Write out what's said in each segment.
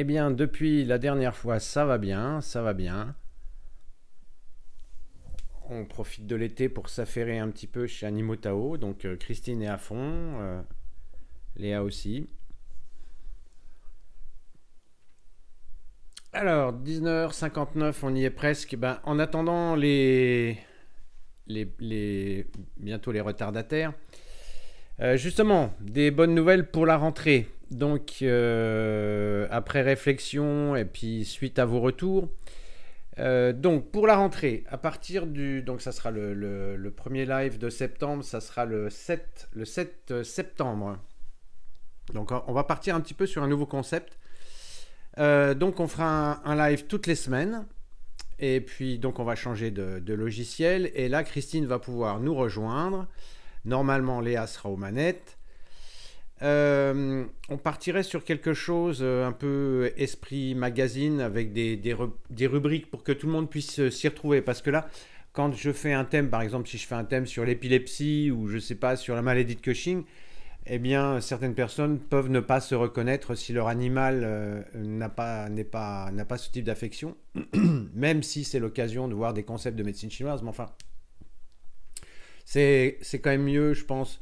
Eh bien, depuis la dernière fois, ça va bien, ça va bien. On profite de l'été pour s'affairer un petit peu chez Animotao. Donc, euh, Christine est à fond, euh, Léa aussi. Alors, 19h59, on y est presque. Ben, en attendant les... les, bientôt les retardataires, euh, justement, des bonnes nouvelles pour la rentrée. Donc, euh, après réflexion et puis suite à vos retours, euh, donc pour la rentrée, à partir du. Donc, ça sera le, premier live de septembre, ça sera le 7, euh, septembre. Donc, on va partir un petit peu sur un nouveau concept. donc, on fera un, live toutes les semaines. Et puis, donc, on va changer de, de logiciel. Et là, Christine va pouvoir nous rejoindre. Normalement, Léa sera aux manettes. Euh, on partirait sur quelque chose euh, un peu euh, esprit magazine avec des, rubriques pour que tout le monde puisse s'y retrouver. Parce que là, quand je fais un thème, par exemple, si je fais un thème sur l'épilepsie ou je sais pas, sur la maladie de Cushing, eh bien, certaines personnes peuvent ne pas se reconnaître si leur animal n'a pas, ce type d'affection, même si c'est l'occasion de voir des concepts de médecine chinoise. Mais enfin, c'est, c'est quand même mieux, je pense,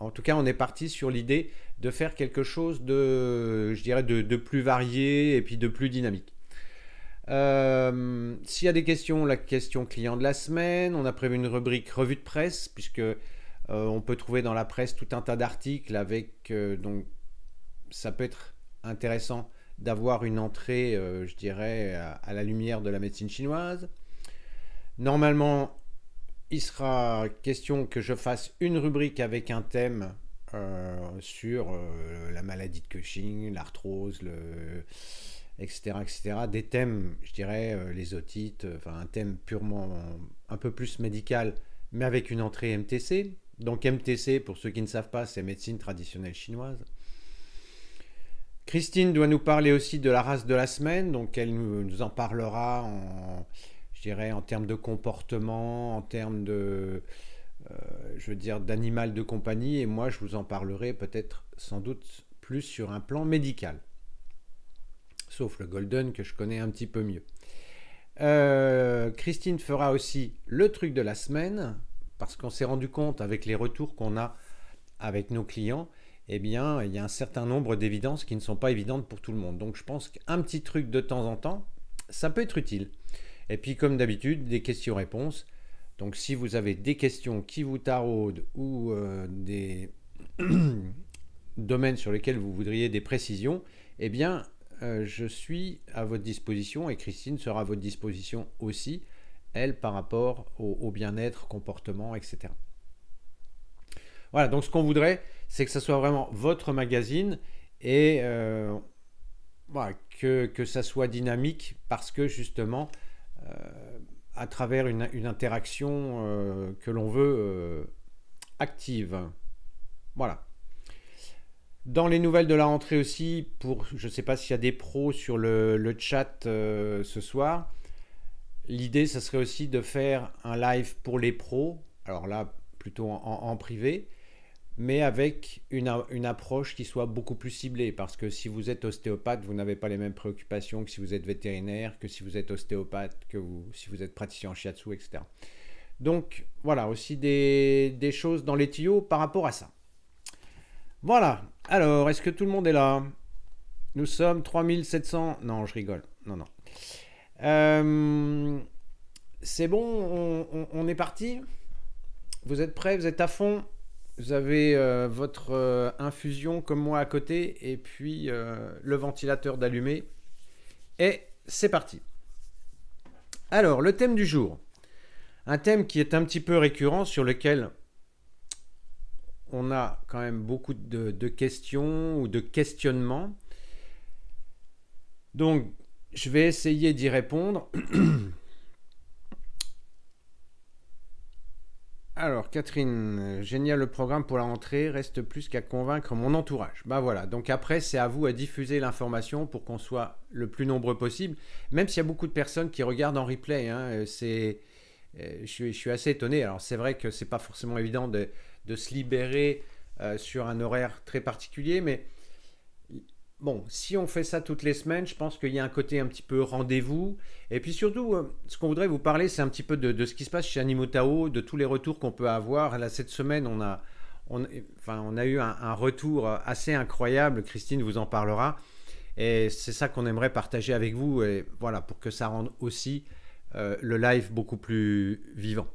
en tout cas, on est parti sur l'idée de faire quelque chose de, je dirais, de, plus varié et puis de plus dynamique. Euh, s'il y a des questions, la question client de la semaine, on a prévu une rubrique revue de presse, puisque euh, on peut trouver dans la presse tout un tas d'articles avec, euh, donc, ça peut être intéressant d'avoir une entrée, je dirais, à, la lumière de la médecine chinoise. Normalement, il sera question que je fasse une rubrique avec un thème euh, sur euh, la maladie de Cushing, l'arthrose, etc., etc. Des thèmes, je dirais, euh, les otites, enfin un thème purement un peu plus médical, mais avec une entrée MTC. Donc MTC, pour ceux qui ne savent pas, c'est médecine traditionnelle chinoise. Christine doit nous parler aussi de la race de la semaine, donc elle nous en parlera en dirais, en termes de comportement, en termes de, euh, je veux dire, d'animal de compagnie. Et moi, je vous en parlerai peut-être sans doute plus sur un plan médical. Sauf le Golden que je connais un petit peu mieux. Euh, Christine fera aussi le truc de la semaine, parce qu'on s'est rendu compte avec les retours qu'on a avec nos clients, eh bien, il y a un certain nombre d'évidences qui ne sont pas évidentes pour tout le monde. Donc, je pense qu'un petit truc de temps en temps, ça peut être utile. Et puis comme d'habitude, des questions-réponses. Donc si vous avez des questions qui vous taraudent ou euh, des domaines sur lesquels vous voudriez des précisions, eh bien euh, je suis à votre disposition et Christine sera à votre disposition aussi, elle par rapport au, bien-être, comportement, etc. Voilà, donc ce qu'on voudrait, c'est que ce soit vraiment votre magazine et euh, voilà, que, que ça soit dynamique parce que justement, euh, à travers une, interaction euh, que l'on veut euh, active. Voilà. Dans les nouvelles de la rentrée aussi, pour, je ne sais pas s'il y a des pros sur le, chat ce soir, l'idée, ce serait aussi de faire un live pour les pros, alors là, plutôt en privé, mais avec une, approche qui soit beaucoup plus ciblée. Parce que si vous êtes ostéopathe, vous n'avez pas les mêmes préoccupations que si vous êtes vétérinaire, que si vous êtes ostéopathe, que si vous êtes praticien en shiatsu, etc. Donc voilà, aussi des, choses dans les tuyaux par rapport à ça. Voilà, alors est-ce que tout le monde est là Nous sommes 3700... Non, je rigole. Non, non. Euh, c'est bon, on, on est parti Vous êtes prêts Vous êtes à fond vous avez euh, votre euh, infusion comme moi à côté et puis euh, le ventilateur d'allumé. Et c'est parti. Alors, le thème du jour. Un thème qui est un petit peu récurrent sur lequel on a quand même beaucoup de, de questions ou de questionnements. Donc, je vais essayer d'y répondre. Alors, Catherine, génial le programme pour la rentrée, reste plus qu'à convaincre mon entourage. Bah voilà, donc après, c'est à vous à diffuser l'information pour qu'on soit le plus nombreux possible, même s'il y a beaucoup de personnes qui regardent en replay. Hein, euh, euh, je, suis assez étonné. Alors, c'est vrai que c'est pas forcément évident de, se libérer euh, sur un horaire très particulier, mais bon, si on fait ça toutes les semaines, je pense qu'il y a un côté un petit peu rendez-vous. Et puis surtout, euh, ce qu'on voudrait vous parler, c'est un petit peu de, ce qui se passe chez Animotao, de tous les retours qu'on peut avoir. Là, cette semaine, on a, eu un, retour assez incroyable. Christine vous en parlera. Et c'est ça qu'on aimerait partager avec vous, et voilà, pour que ça rende aussi euh, le live beaucoup plus vivant.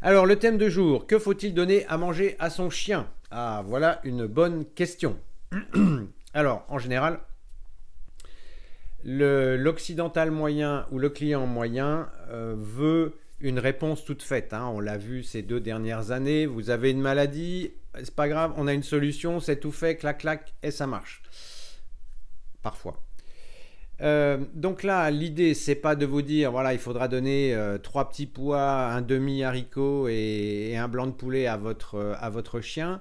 Alors, le thème de jour, que faut-il donner à manger à son chien Ah, voilà une bonne question. Alors, en général, l'occidental moyen ou le client moyen euh, veut une réponse toute faite. Hein. On l'a vu ces deux dernières années. Vous avez une maladie, c'est pas grave, on a une solution, c'est tout fait, clac, clac, et ça marche. Parfois. Euh, donc là, l'idée, c'est pas de vous dire, voilà, il faudra donner euh, trois petits pois, un demi haricot et, un blanc de poulet à votre, à votre chien.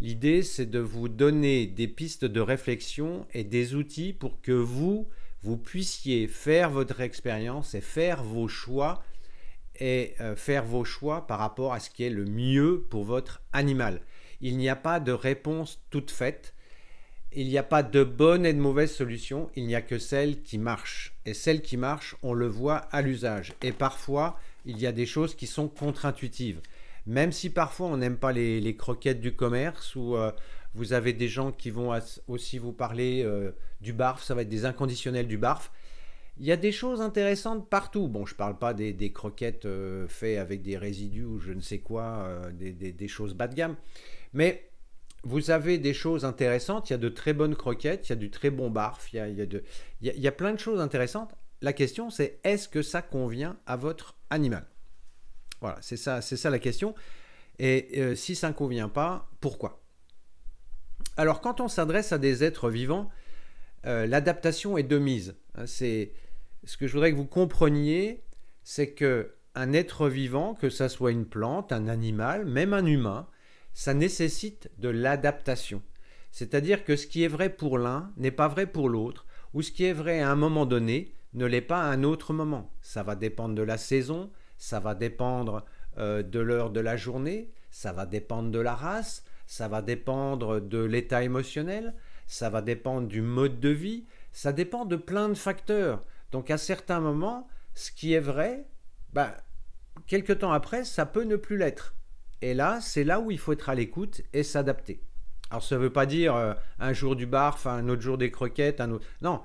L'idée, c'est de vous donner des pistes de réflexion et des outils pour que vous, vous puissiez faire votre expérience et faire vos choix et euh, faire vos choix par rapport à ce qui est le mieux pour votre animal. Il n'y a pas de réponse toute faite. Il n'y a pas de bonne et de mauvaise solution. Il n'y a que celle qui marche. Et celle qui marche, on le voit à l'usage. Et parfois, il y a des choses qui sont contre-intuitives. Même si parfois on n'aime pas les, croquettes du commerce ou euh, vous avez des gens qui vont aussi vous parler euh, du barf, ça va être des inconditionnels du barf. Il y a des choses intéressantes partout. Bon, je ne parle pas des, croquettes euh, faites avec des résidus ou je ne sais quoi, des, choses bas de gamme. Mais vous avez des choses intéressantes. Il y a de très bonnes croquettes, il y a du très bon barf, il y a plein de choses intéressantes. La question, c'est est-ce que ça convient à votre animal voilà, c'est ça, c'est ça la question. Et euh, si ça ne convient pas, pourquoi Alors quand on s'adresse à des êtres vivants, euh, l'adaptation est de mise. Hein, c'est ce que je voudrais que vous compreniez, c'est que un être vivant, que ça soit une plante, un animal, même un humain, ça nécessite de l'adaptation. C'est-à-dire que ce qui est vrai pour l'un n'est pas vrai pour l'autre, ou ce qui est vrai à un moment donné ne l'est pas à un autre moment. Ça va dépendre de la saison, ça va dépendre euh, de l'heure de la journée, ça va dépendre de la race, ça va dépendre de l'état émotionnel, ça va dépendre du mode de vie, ça dépend de plein de facteurs. Donc à certains moments, ce qui est vrai, bah, quelque temps après, ça peut ne plus l'être. Et là, c'est là où il faut être à l'écoute et s'adapter. Alors ça ne veut pas dire euh, un jour du barf, un autre jour des croquettes, un autre... Non,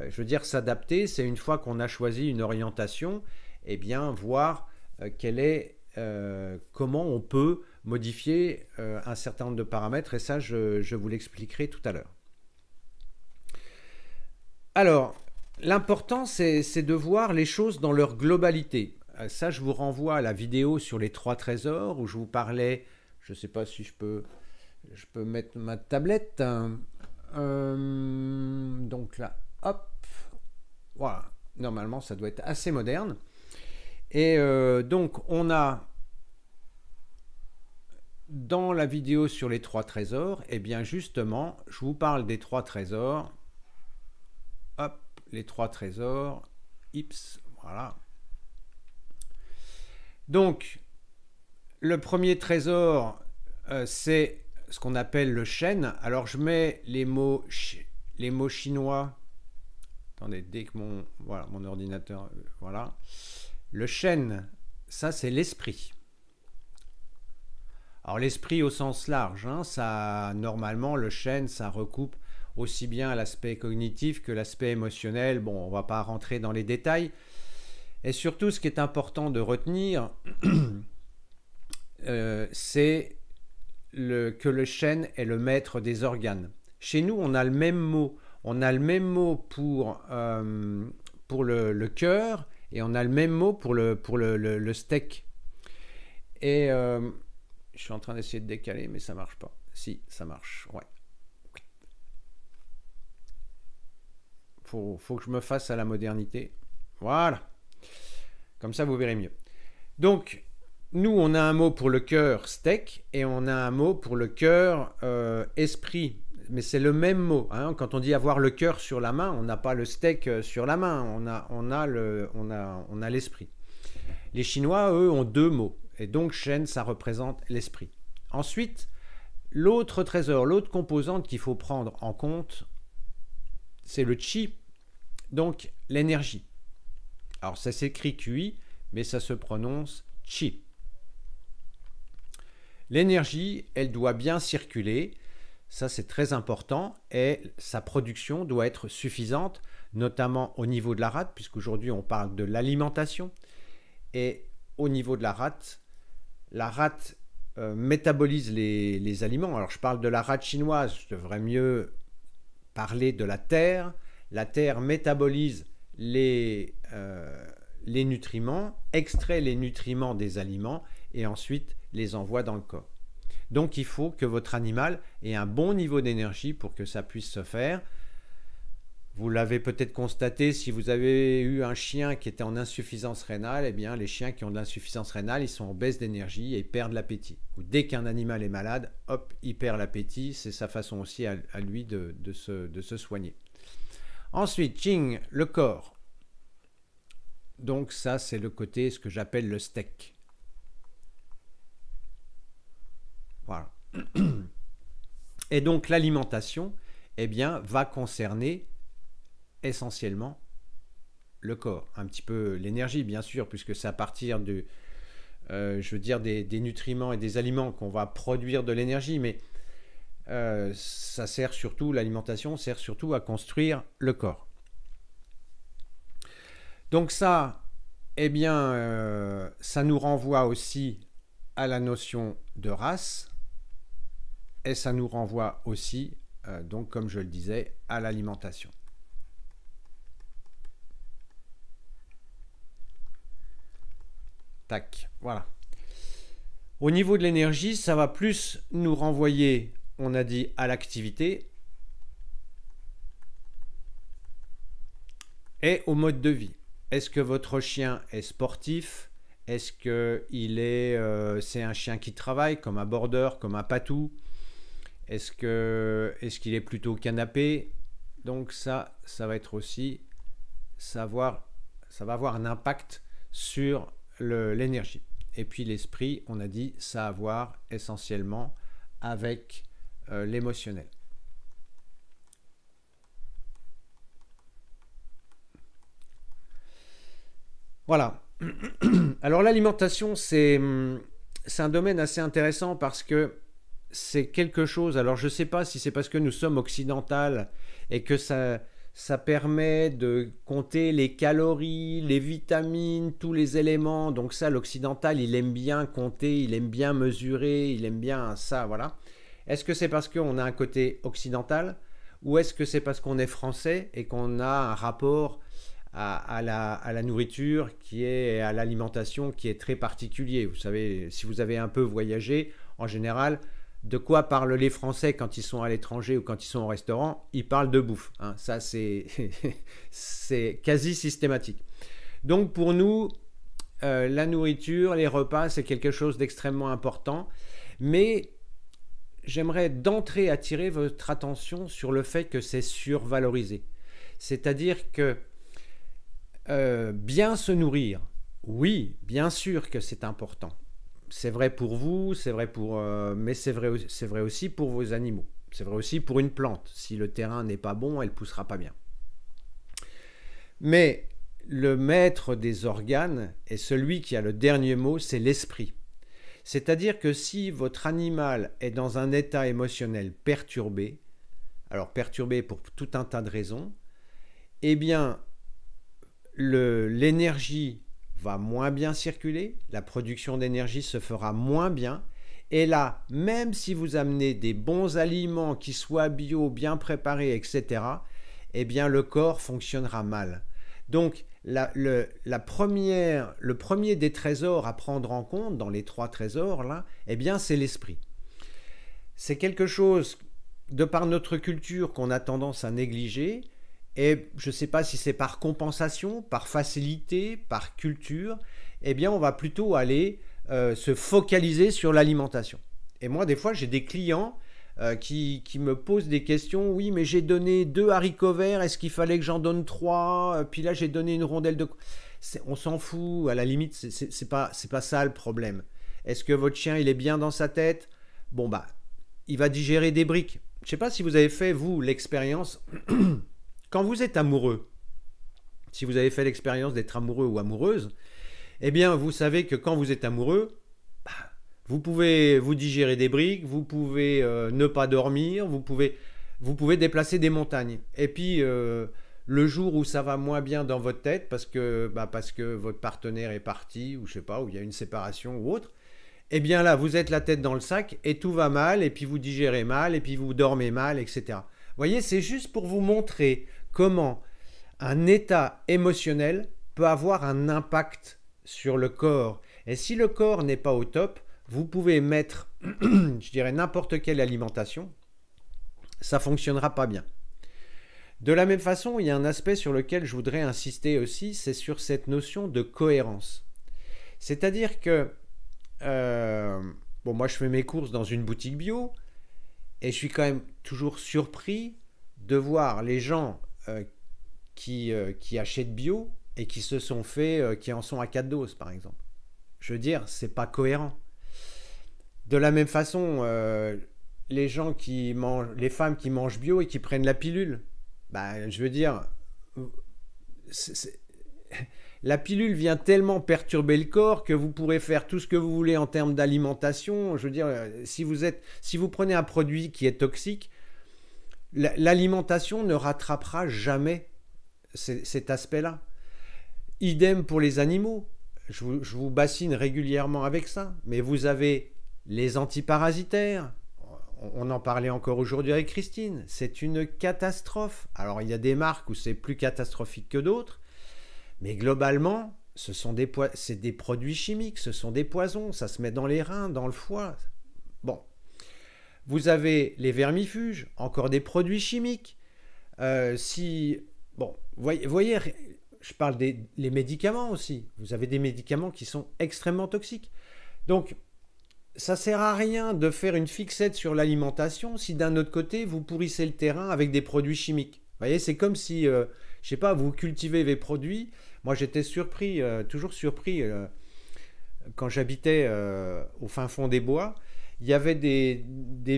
euh, je veux dire s'adapter, c'est une fois qu'on a choisi une orientation et eh bien, voir euh, est, euh, comment on peut modifier euh, un certain nombre de paramètres, et ça, je, vous l'expliquerai tout à l'heure. Alors, l'important, c'est de voir les choses dans leur globalité. Ça, je vous renvoie à la vidéo sur les trois trésors où je vous parlais. Je ne sais pas si je peux, je peux mettre ma tablette. Hein. donc là, hop. Voilà. Normalement, ça doit être assez moderne. Et euh, donc, on a dans la vidéo sur les trois trésors, et eh bien justement, je vous parle des trois trésors. Hop, les trois trésors. Ips, voilà. Donc, le premier trésor, euh, c'est ce qu'on appelle le chêne. Alors, je mets les mots, les mots chinois. Attendez, dès que mon, voilà, mon ordinateur... Euh, voilà. Le chêne, ça c'est l'esprit. Alors l'esprit au sens large, hein, ça normalement le chêne, ça recoupe aussi bien l'aspect cognitif que l'aspect émotionnel. Bon, on va pas rentrer dans les détails. Et surtout, ce qui est important de retenir, euh, c'est que le chêne est le maître des organes. Chez nous, on a le même mot. On a le même mot pour, euh, le cœur et on a le même mot pour le, steak. Et euh, je suis en train d'essayer de décaler, mais ça marche pas. Si, ça marche, ouais. Faut, faut que je me fasse à la modernité. Voilà. Comme ça, vous verrez mieux. Donc, nous, on a un mot pour le cœur steak et on a un mot pour le cœur euh, esprit mais c'est le même mot. Hein. Quand on dit avoir le cœur sur la main, on n'a pas le steak euh, sur la main, on a, on a l'esprit. Les Chinois, eux, ont deux mots. Et donc, Shen, ça représente l'esprit. Ensuite, l'autre trésor, l'autre composante qu'il faut prendre en compte, c'est le Qi, donc l'énergie. Alors, ça s'écrit QI, mais ça se prononce Qi. L'énergie, elle doit bien circuler ça, c'est très important et sa production doit être suffisante, notamment au niveau de la rate, puisqu'aujourd'hui on parle de l'alimentation. Et au niveau de la rate, la rate euh, métabolise les, aliments. Alors je parle de la rate chinoise, je devrais mieux parler de la terre. La terre métabolise les euh, nutriments, extrait les nutriments des aliments et ensuite les envoie dans le corps. Donc il faut que votre animal ait un bon niveau d'énergie pour que ça puisse se faire. Vous l'avez peut-être constaté, si vous avez eu un chien qui était en insuffisance rénale, eh bien les chiens qui ont de l'insuffisance rénale, ils sont en baisse d'énergie et perdent l'appétit. Ou dès qu'un animal est malade, hop, il perd l'appétit. C'est sa façon aussi à, lui de, se, soigner. Ensuite, Jing, le corps. Donc ça, c'est le côté, ce que j'appelle le steak. Et donc l'alimentation, eh bien, va concerner essentiellement le corps, un petit peu l'énergie, bien sûr, puisque c'est à partir de, euh, je veux dire, des, nutriments et des aliments qu'on va produire de l'énergie, mais euh, ça sert surtout, l'alimentation sert surtout à construire le corps. Donc ça, eh bien, euh, ça nous renvoie aussi à la notion de race, et ça nous renvoie aussi, euh, donc comme je le disais, à l'alimentation. Tac, voilà. Au niveau de l'énergie, ça va plus nous renvoyer, on a dit, à l'activité et au mode de vie. Est-ce que votre chien est sportif Est-ce que est, euh, c'est un chien qui travaille comme un border, comme un patou est-ce que est-ce qu'il est plutôt canapé Donc ça, ça va être aussi ça va avoir un impact sur l'énergie. Et puis l'esprit, on a dit, ça a voir essentiellement avec euh, l'émotionnel. Voilà. Alors l'alimentation, hum, c'est un domaine assez intéressant parce que c'est quelque chose. Alors, je ne sais pas si c'est parce que nous sommes occidentales et que ça, permet de compter les calories, les vitamines, tous les éléments. Donc ça, l'occidental, il aime bien compter, il aime bien mesurer, il aime bien ça, voilà. Est-ce que c'est parce qu'on a un côté occidental ou est-ce que c'est parce qu'on est français et qu'on a un rapport à, la, à, la, nourriture qui est à l'alimentation qui est très particulier Vous savez, si vous avez un peu voyagé, en général, de quoi parlent les Français quand ils sont à l'étranger ou quand ils sont au restaurant, ils parlent de bouffe. Hein. Ça, c'est, quasi systématique. Donc pour nous, euh, la nourriture, les repas, c'est quelque chose d'extrêmement important. Mais j'aimerais d'entrée attirer votre attention sur le fait que c'est survalorisé. C'est-à-dire que euh, bien se nourrir, oui, bien sûr que c'est important c'est vrai pour vous, c'est vrai pour, euh, mais c'est vrai, aussi pour vos animaux. C'est vrai aussi pour une plante. Si le terrain n'est pas bon, elle poussera pas bien. Mais le maître des organes est celui qui a le dernier mot, c'est l'esprit. C'est-à-dire que si votre animal est dans un état émotionnel perturbé, alors perturbé pour tout un tas de raisons, eh bien l'énergie va moins bien circuler, la production d'énergie se fera moins bien. Et là, même si vous amenez des bons aliments qui soient bio, bien préparés, etc., eh bien le corps fonctionnera mal. Donc le, le premier des trésors à prendre en compte dans les trois trésors là, eh bien c'est l'esprit. C'est quelque chose de par notre culture qu'on a tendance à négliger, et je ne sais pas si c'est par compensation, par facilité, par culture, eh bien on va plutôt aller euh, se focaliser sur l'alimentation. Et moi des fois j'ai des clients euh, qui, me posent des questions, oui mais j'ai donné deux haricots verts, est-ce qu'il fallait que j'en donne trois euh, Puis là j'ai donné une rondelle de... On s'en fout, à la limite c'est pas, pas ça le problème. Est-ce que votre chien il est bien dans sa tête Bon bah il va digérer des briques. Je ne sais pas si vous avez fait vous l'expérience Quand vous êtes amoureux, si vous avez fait l'expérience d'être amoureux ou amoureuse, eh bien, vous savez que quand vous êtes amoureux, bah, vous pouvez vous digérer des briques, vous pouvez euh, ne pas dormir, vous pouvez, vous pouvez déplacer des montagnes. Et puis, euh, le jour où ça va moins bien dans votre tête, parce que, bah, parce que votre partenaire est parti, ou je sais pas, ou il y a une séparation ou autre, eh bien là, vous êtes la tête dans le sac et tout va mal, et puis vous digérez mal, et puis vous dormez mal, etc. Vous voyez, c'est juste pour vous montrer comment un état émotionnel peut avoir un impact sur le corps. Et si le corps n'est pas au top, vous pouvez mettre, je dirais, n'importe quelle alimentation, ça fonctionnera pas bien. De la même façon, il y a un aspect sur lequel je voudrais insister aussi, c'est sur cette notion de cohérence. C'est-à-dire que, euh, bon, moi je fais mes courses dans une boutique bio, et je suis quand même toujours surpris de voir les gens euh, qui, euh, qui achètent bio et qui se sont fait, euh, qui en sont à 4 doses par exemple. Je veux dire, c'est pas cohérent. De la même façon, les gens qui mangent, les femmes qui mangent bio et qui prennent la pilule, bah, je veux dire, la pilule vient tellement perturber le corps que vous pourrez faire tout ce que vous voulez en termes d'alimentation. Je veux dire, si vous êtes, si vous prenez un produit qui est toxique, L'alimentation ne rattrapera jamais cet aspect-là. Idem pour les animaux. Je vous, bassine régulièrement avec ça. Mais vous avez les antiparasitaires. On en parlait encore aujourd'hui avec Christine. C'est une catastrophe. Alors il y a des marques où c'est plus catastrophique que d'autres. Mais globalement, ce sont des, des produits chimiques, ce sont des poisons. Ça se met dans les reins, dans le foie. Bon, vous avez les vermifuges, encore des produits chimiques. Euh, si, bon, voyez, voyez, je parle des médicaments aussi. Vous avez des médicaments qui sont extrêmement toxiques. Donc, ça sert à rien de faire une fixette sur l'alimentation si d'un autre côté vous pourrissez le terrain avec des produits chimiques. Vous voyez, c'est comme si, euh, je sais pas, vous cultivez des produits. Moi, j'étais surpris, euh, toujours surpris, quand j'habitais au fin fond des bois, il y avait des,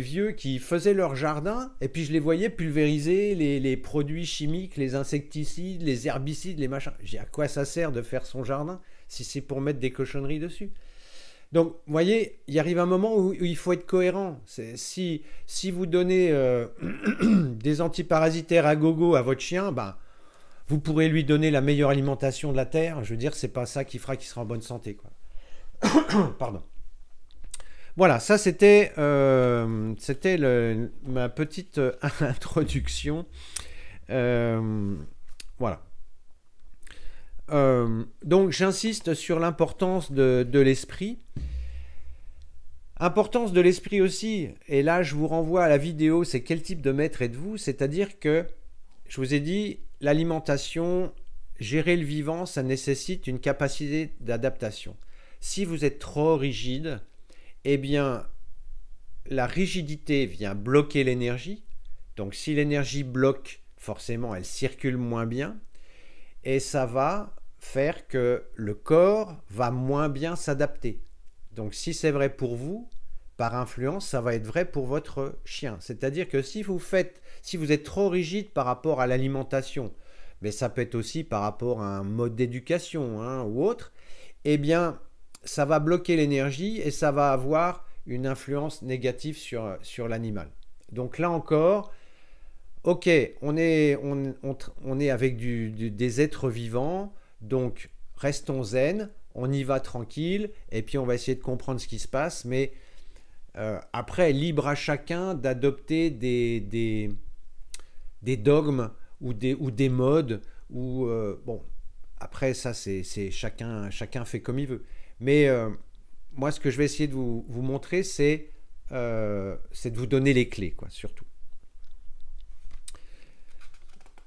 vieux qui faisaient leur jardin et puis je les voyais pulvériser les, produits chimiques, les insecticides, les herbicides, les machins. J'ai à quoi ça sert de faire son jardin si c'est pour mettre des cochonneries dessus donc, vous voyez, il arrive un moment où, il faut être cohérent. Si, si vous donnez euh, des antiparasitaires à gogo à votre chien, ben, vous pourrez lui donner la meilleure alimentation de la terre. Je veux dire, c'est pas ça qui fera qu'il sera en bonne santé. Pardon. Voilà, ça c'était euh, ma petite euh, introduction. Euh, voilà. donc j'insiste sur l'importance de, de l'esprit. Importance de l'esprit aussi, et là je vous renvoie à la vidéo, c'est quel type de maître êtes-vous C'est-à-dire que, je vous ai dit, l'alimentation, gérer le vivant, ça nécessite une capacité d'adaptation. Si vous êtes trop rigide, eh bien, la rigidité vient bloquer l'énergie. Donc, si l'énergie bloque, forcément, elle circule moins bien. Et ça va faire que le corps va moins bien s'adapter. Donc, si c'est vrai pour vous, par influence, ça va être vrai pour votre chien. C'est-à-dire que si vous faites, si vous êtes trop rigide par rapport à l'alimentation, mais ça peut être aussi par rapport à un mode d'éducation hein, ou autre, eh bien, ça va bloquer l'énergie et ça va avoir une influence négative sur, sur l'animal. Donc là encore, ok, on est, on, on, est avec des êtres vivants, donc restons zen, on y va tranquille, et puis on va essayer de comprendre ce qui se passe, mais euh, après, libre à chacun d'adopter des, des, des, dogmes ou des, ou des modes, ou euh, bon, après ça, c'est chacun, chacun fait comme il veut. Mais euh, moi, ce que je vais essayer de vous, montrer, euh, c'est de vous donner les clés, quoi, surtout.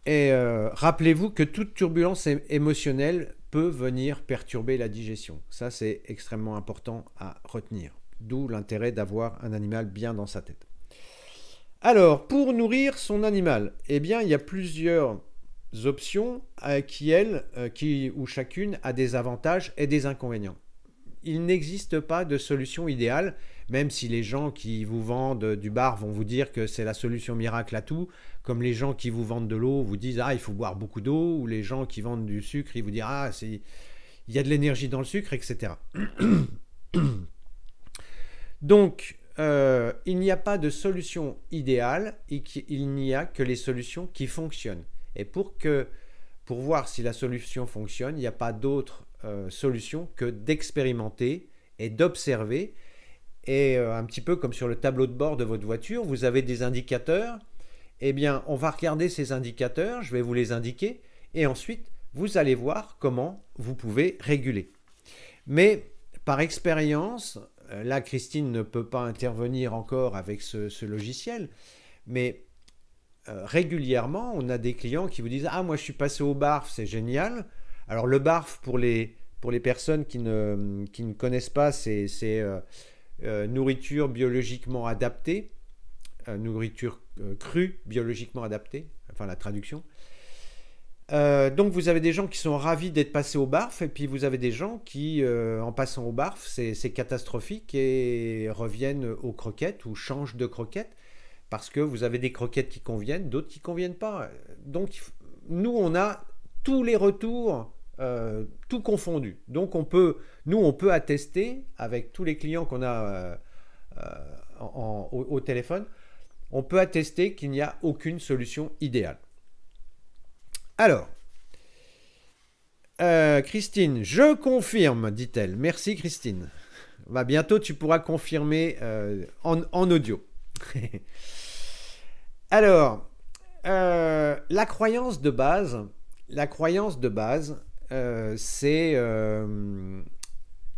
Et euh, rappelez-vous que toute turbulence émotionnelle peut venir perturber la digestion. Ça, c'est extrêmement important à retenir. D'où l'intérêt d'avoir un animal bien dans sa tête. Alors, pour nourrir son animal, eh bien, il y a plusieurs options qui, elles, qui, où chacune a des avantages et des inconvénients il n'existe pas de solution idéale, même si les gens qui vous vendent du bar vont vous dire que c'est la solution miracle à tout, comme les gens qui vous vendent de l'eau vous disent ah il faut boire beaucoup d'eau, ou les gens qui vendent du sucre ils vous disent ah c'est il y a de l'énergie dans le sucre, etc. Donc euh, il n'y a pas de solution idéale, et il n'y a que les solutions qui fonctionnent. Et pour que pour voir si la solution fonctionne, il n'y a pas d'autre euh, solution que d'expérimenter et d'observer. Et euh, un petit peu comme sur le tableau de bord de votre voiture, vous avez des indicateurs. Eh bien, on va regarder ces indicateurs, je vais vous les indiquer, et ensuite, vous allez voir comment vous pouvez réguler. Mais par expérience, euh, là, Christine ne peut pas intervenir encore avec ce, logiciel, mais régulièrement, on a des clients qui vous disent Ah, moi, je suis passé au bar, c'est génial. Alors le barf, pour les, pour les personnes qui ne, qui ne connaissent pas, c'est euh, euh, nourriture biologiquement adaptée, euh, nourriture crue biologiquement adaptée, enfin la traduction. donc vous avez des gens qui sont ravis d'être passés au barf, et puis vous avez des gens qui, en passant au barf, c'est catastrophique et reviennent aux croquettes ou changent de croquettes parce que vous avez des croquettes qui conviennent, d'autres qui conviennent pas. Donc nous on a tous les retours, euh, tout confondu. Donc on peut, nous, on peut attester avec tous les clients qu'on a euh, euh, au, téléphone, on peut attester qu'il n'y a aucune solution idéale. Alors, Christine, je confirme, dit-elle. Merci Christine. Bah, bientôt, tu pourras confirmer en, audio. Alors, la croyance de base, la croyance de base, euh, euh,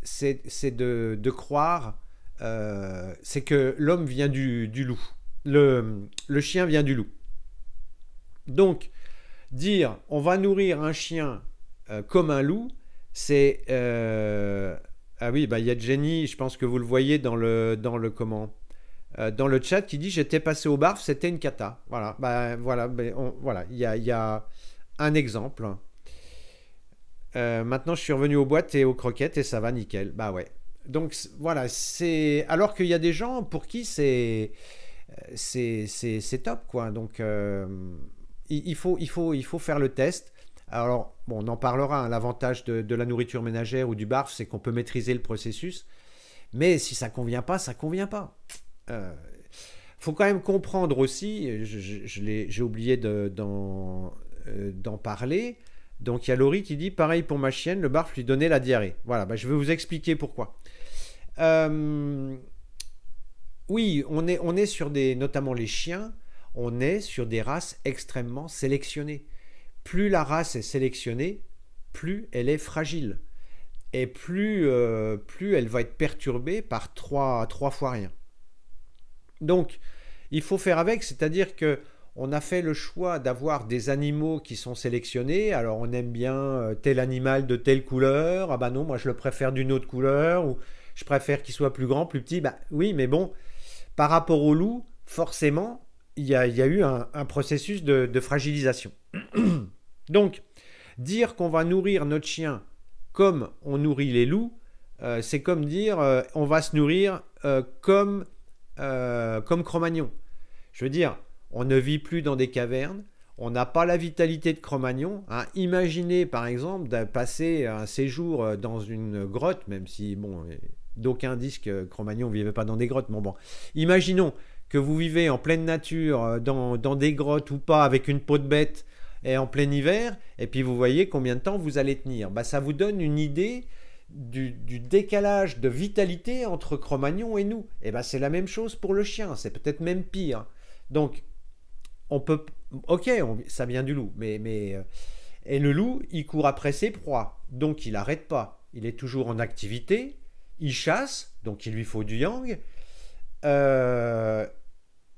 c'est de, croire, euh, c'est que l'homme vient du, loup, le, chien vient du loup. Donc, dire on va nourrir un chien comme un loup, c'est ah oui, bah, il y a Jenny, je pense que vous le voyez dans le le comment dans le chat qui dit j'étais passé au barf, c'était une cata. Voilà, bah, voilà, ben, voilà, il y a un exemple. Euh, maintenant, je suis revenu aux boîtes et aux croquettes et ça va nickel. Bah ouais. Donc voilà, c'est alors qu'il y a des gens pour qui c'est c'est top quoi. Donc euh, il, faut il faut il faut faire le test. Alors on en parlera. Hein. L'avantage de, la nourriture ménagère ou du barf, c'est qu'on peut maîtriser le processus. Mais si ça convient pas, ça convient pas. Euh, faut quand même comprendre aussi, Je j'ai oublié de, dans, euh, d'en parler. Donc il y a Laurie qui dit pareil pour ma chienne, le barf lui donnait la diarrhée. Voilà, bah, je vais vous expliquer pourquoi. Euh, oui, on est, sur des, notamment les chiens, on est sur des races extrêmement sélectionnées. Plus la race est sélectionnée, plus elle est fragile. Et plus, euh, plus elle va être perturbée par trois, trois fois rien. Donc, il faut faire avec, c'est-à-dire que on a fait le choix d'avoir des animaux qui sont sélectionnés. Alors on aime bien euh, tel animal de telle couleur. Ah bah non, moi je le préfère d'une autre couleur. Ou je préfère qu'il soit plus grand, plus petit. Bah oui, mais bon, par rapport au loup, forcément, il y, a, eu un, processus de, fragilisation. Donc, dire qu'on va nourrir notre chien comme on nourrit les loups, euh, c'est comme dire euh, on va se nourrir comme, comme cro Je veux dire, on ne vit plus dans des cavernes, on n'a pas la vitalité de Cro-Magnon. Hein. Imaginez par exemple de passer un séjour euh, dans une grotte, même si bon, euh, d'aucuns disent que Cro-Magnon ne vivait pas dans des grottes, mais bon, Imaginons que vous vivez en pleine nature, euh, dans, des grottes ou pas, avec une peau de bête, et en plein hiver, et puis vous voyez combien de temps vous allez tenir. Bah, ça vous donne une idée du, décalage de vitalité entre Cro-Magnon et nous. Et eh ben bah, c'est la même chose pour le chien, c'est peut-être même pire. Donc on peut. Ok, ça vient du loup, mais. mais euh, et le loup, il court après ses proies, donc il n'arrête pas. Il est toujours en activité, il chasse, donc il lui faut du yang. Euh,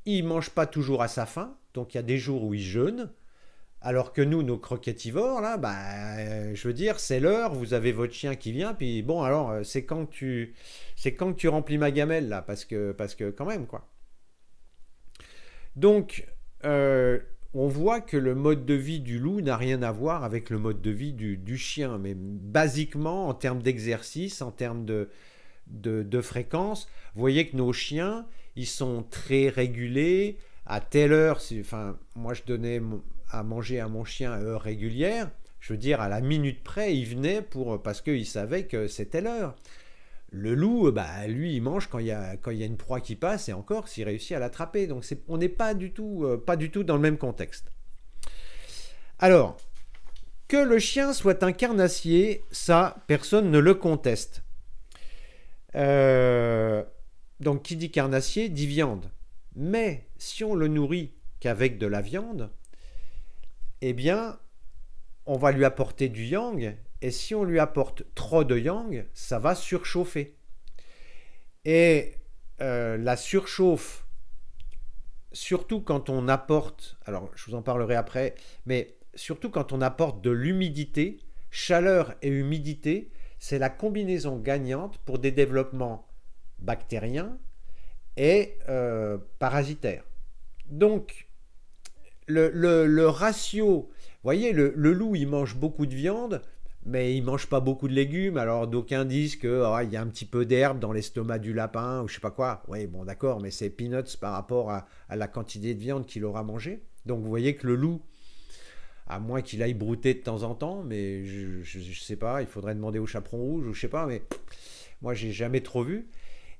il mange pas toujours à sa faim, donc il y a des jours où il jeûne. Alors que nous, nos croquettivores, là, bah, euh, je veux dire, c'est l'heure, vous avez votre chien qui vient, puis bon, alors, euh, c'est quand tu, c'est quand tu remplis ma gamelle, là, parce que, parce que quand même, quoi. Donc, euh, on voit que le mode de vie du loup n'a rien à voir avec le mode de vie du, chien. Mais basiquement, en termes d'exercice, en termes de, fréquence, vous voyez que nos chiens, ils sont très régulés. À telle heure, enfin, moi je donnais à manger à mon chien à heure régulière. Je veux dire, à la minute près, il venait pour, parce qu'il savait que c'était l'heure. Le loup, euh, bah, lui, il mange quand il, y a, une proie qui passe et encore s'il réussit à l'attraper. Donc on n'est pas du, tout, euh, pas du tout dans le même contexte. Alors, que le chien soit un carnassier, ça, personne ne le conteste. Euh, donc qui dit carnassier dit viande. Mais si on le nourrit qu'avec de la viande, eh bien, on va lui apporter du yang et si on lui apporte trop de yang, ça va surchauffer. Et euh, la surchauffe, surtout quand on apporte, alors je vous en parlerai après, mais surtout quand on apporte de l'humidité, chaleur et humidité, c'est la combinaison gagnante pour des développements bactériens et euh, parasitaires. Donc, le, ratio, vous voyez, le, loup, il mange beaucoup de viande, mais il mange pas beaucoup de légumes. Alors d'aucuns disent que ah, il y a un petit peu d'herbe dans l'estomac du lapin ou je sais pas quoi. Oui, bon d'accord, mais c'est peanuts par rapport à, la quantité de viande qu'il aura mangé. Donc vous voyez que le loup, à moins qu'il aille brouter de temps en temps, mais je, je, sais pas, il faudrait demander au chaperon rouge ou je sais pas, mais moi j'ai jamais trop vu.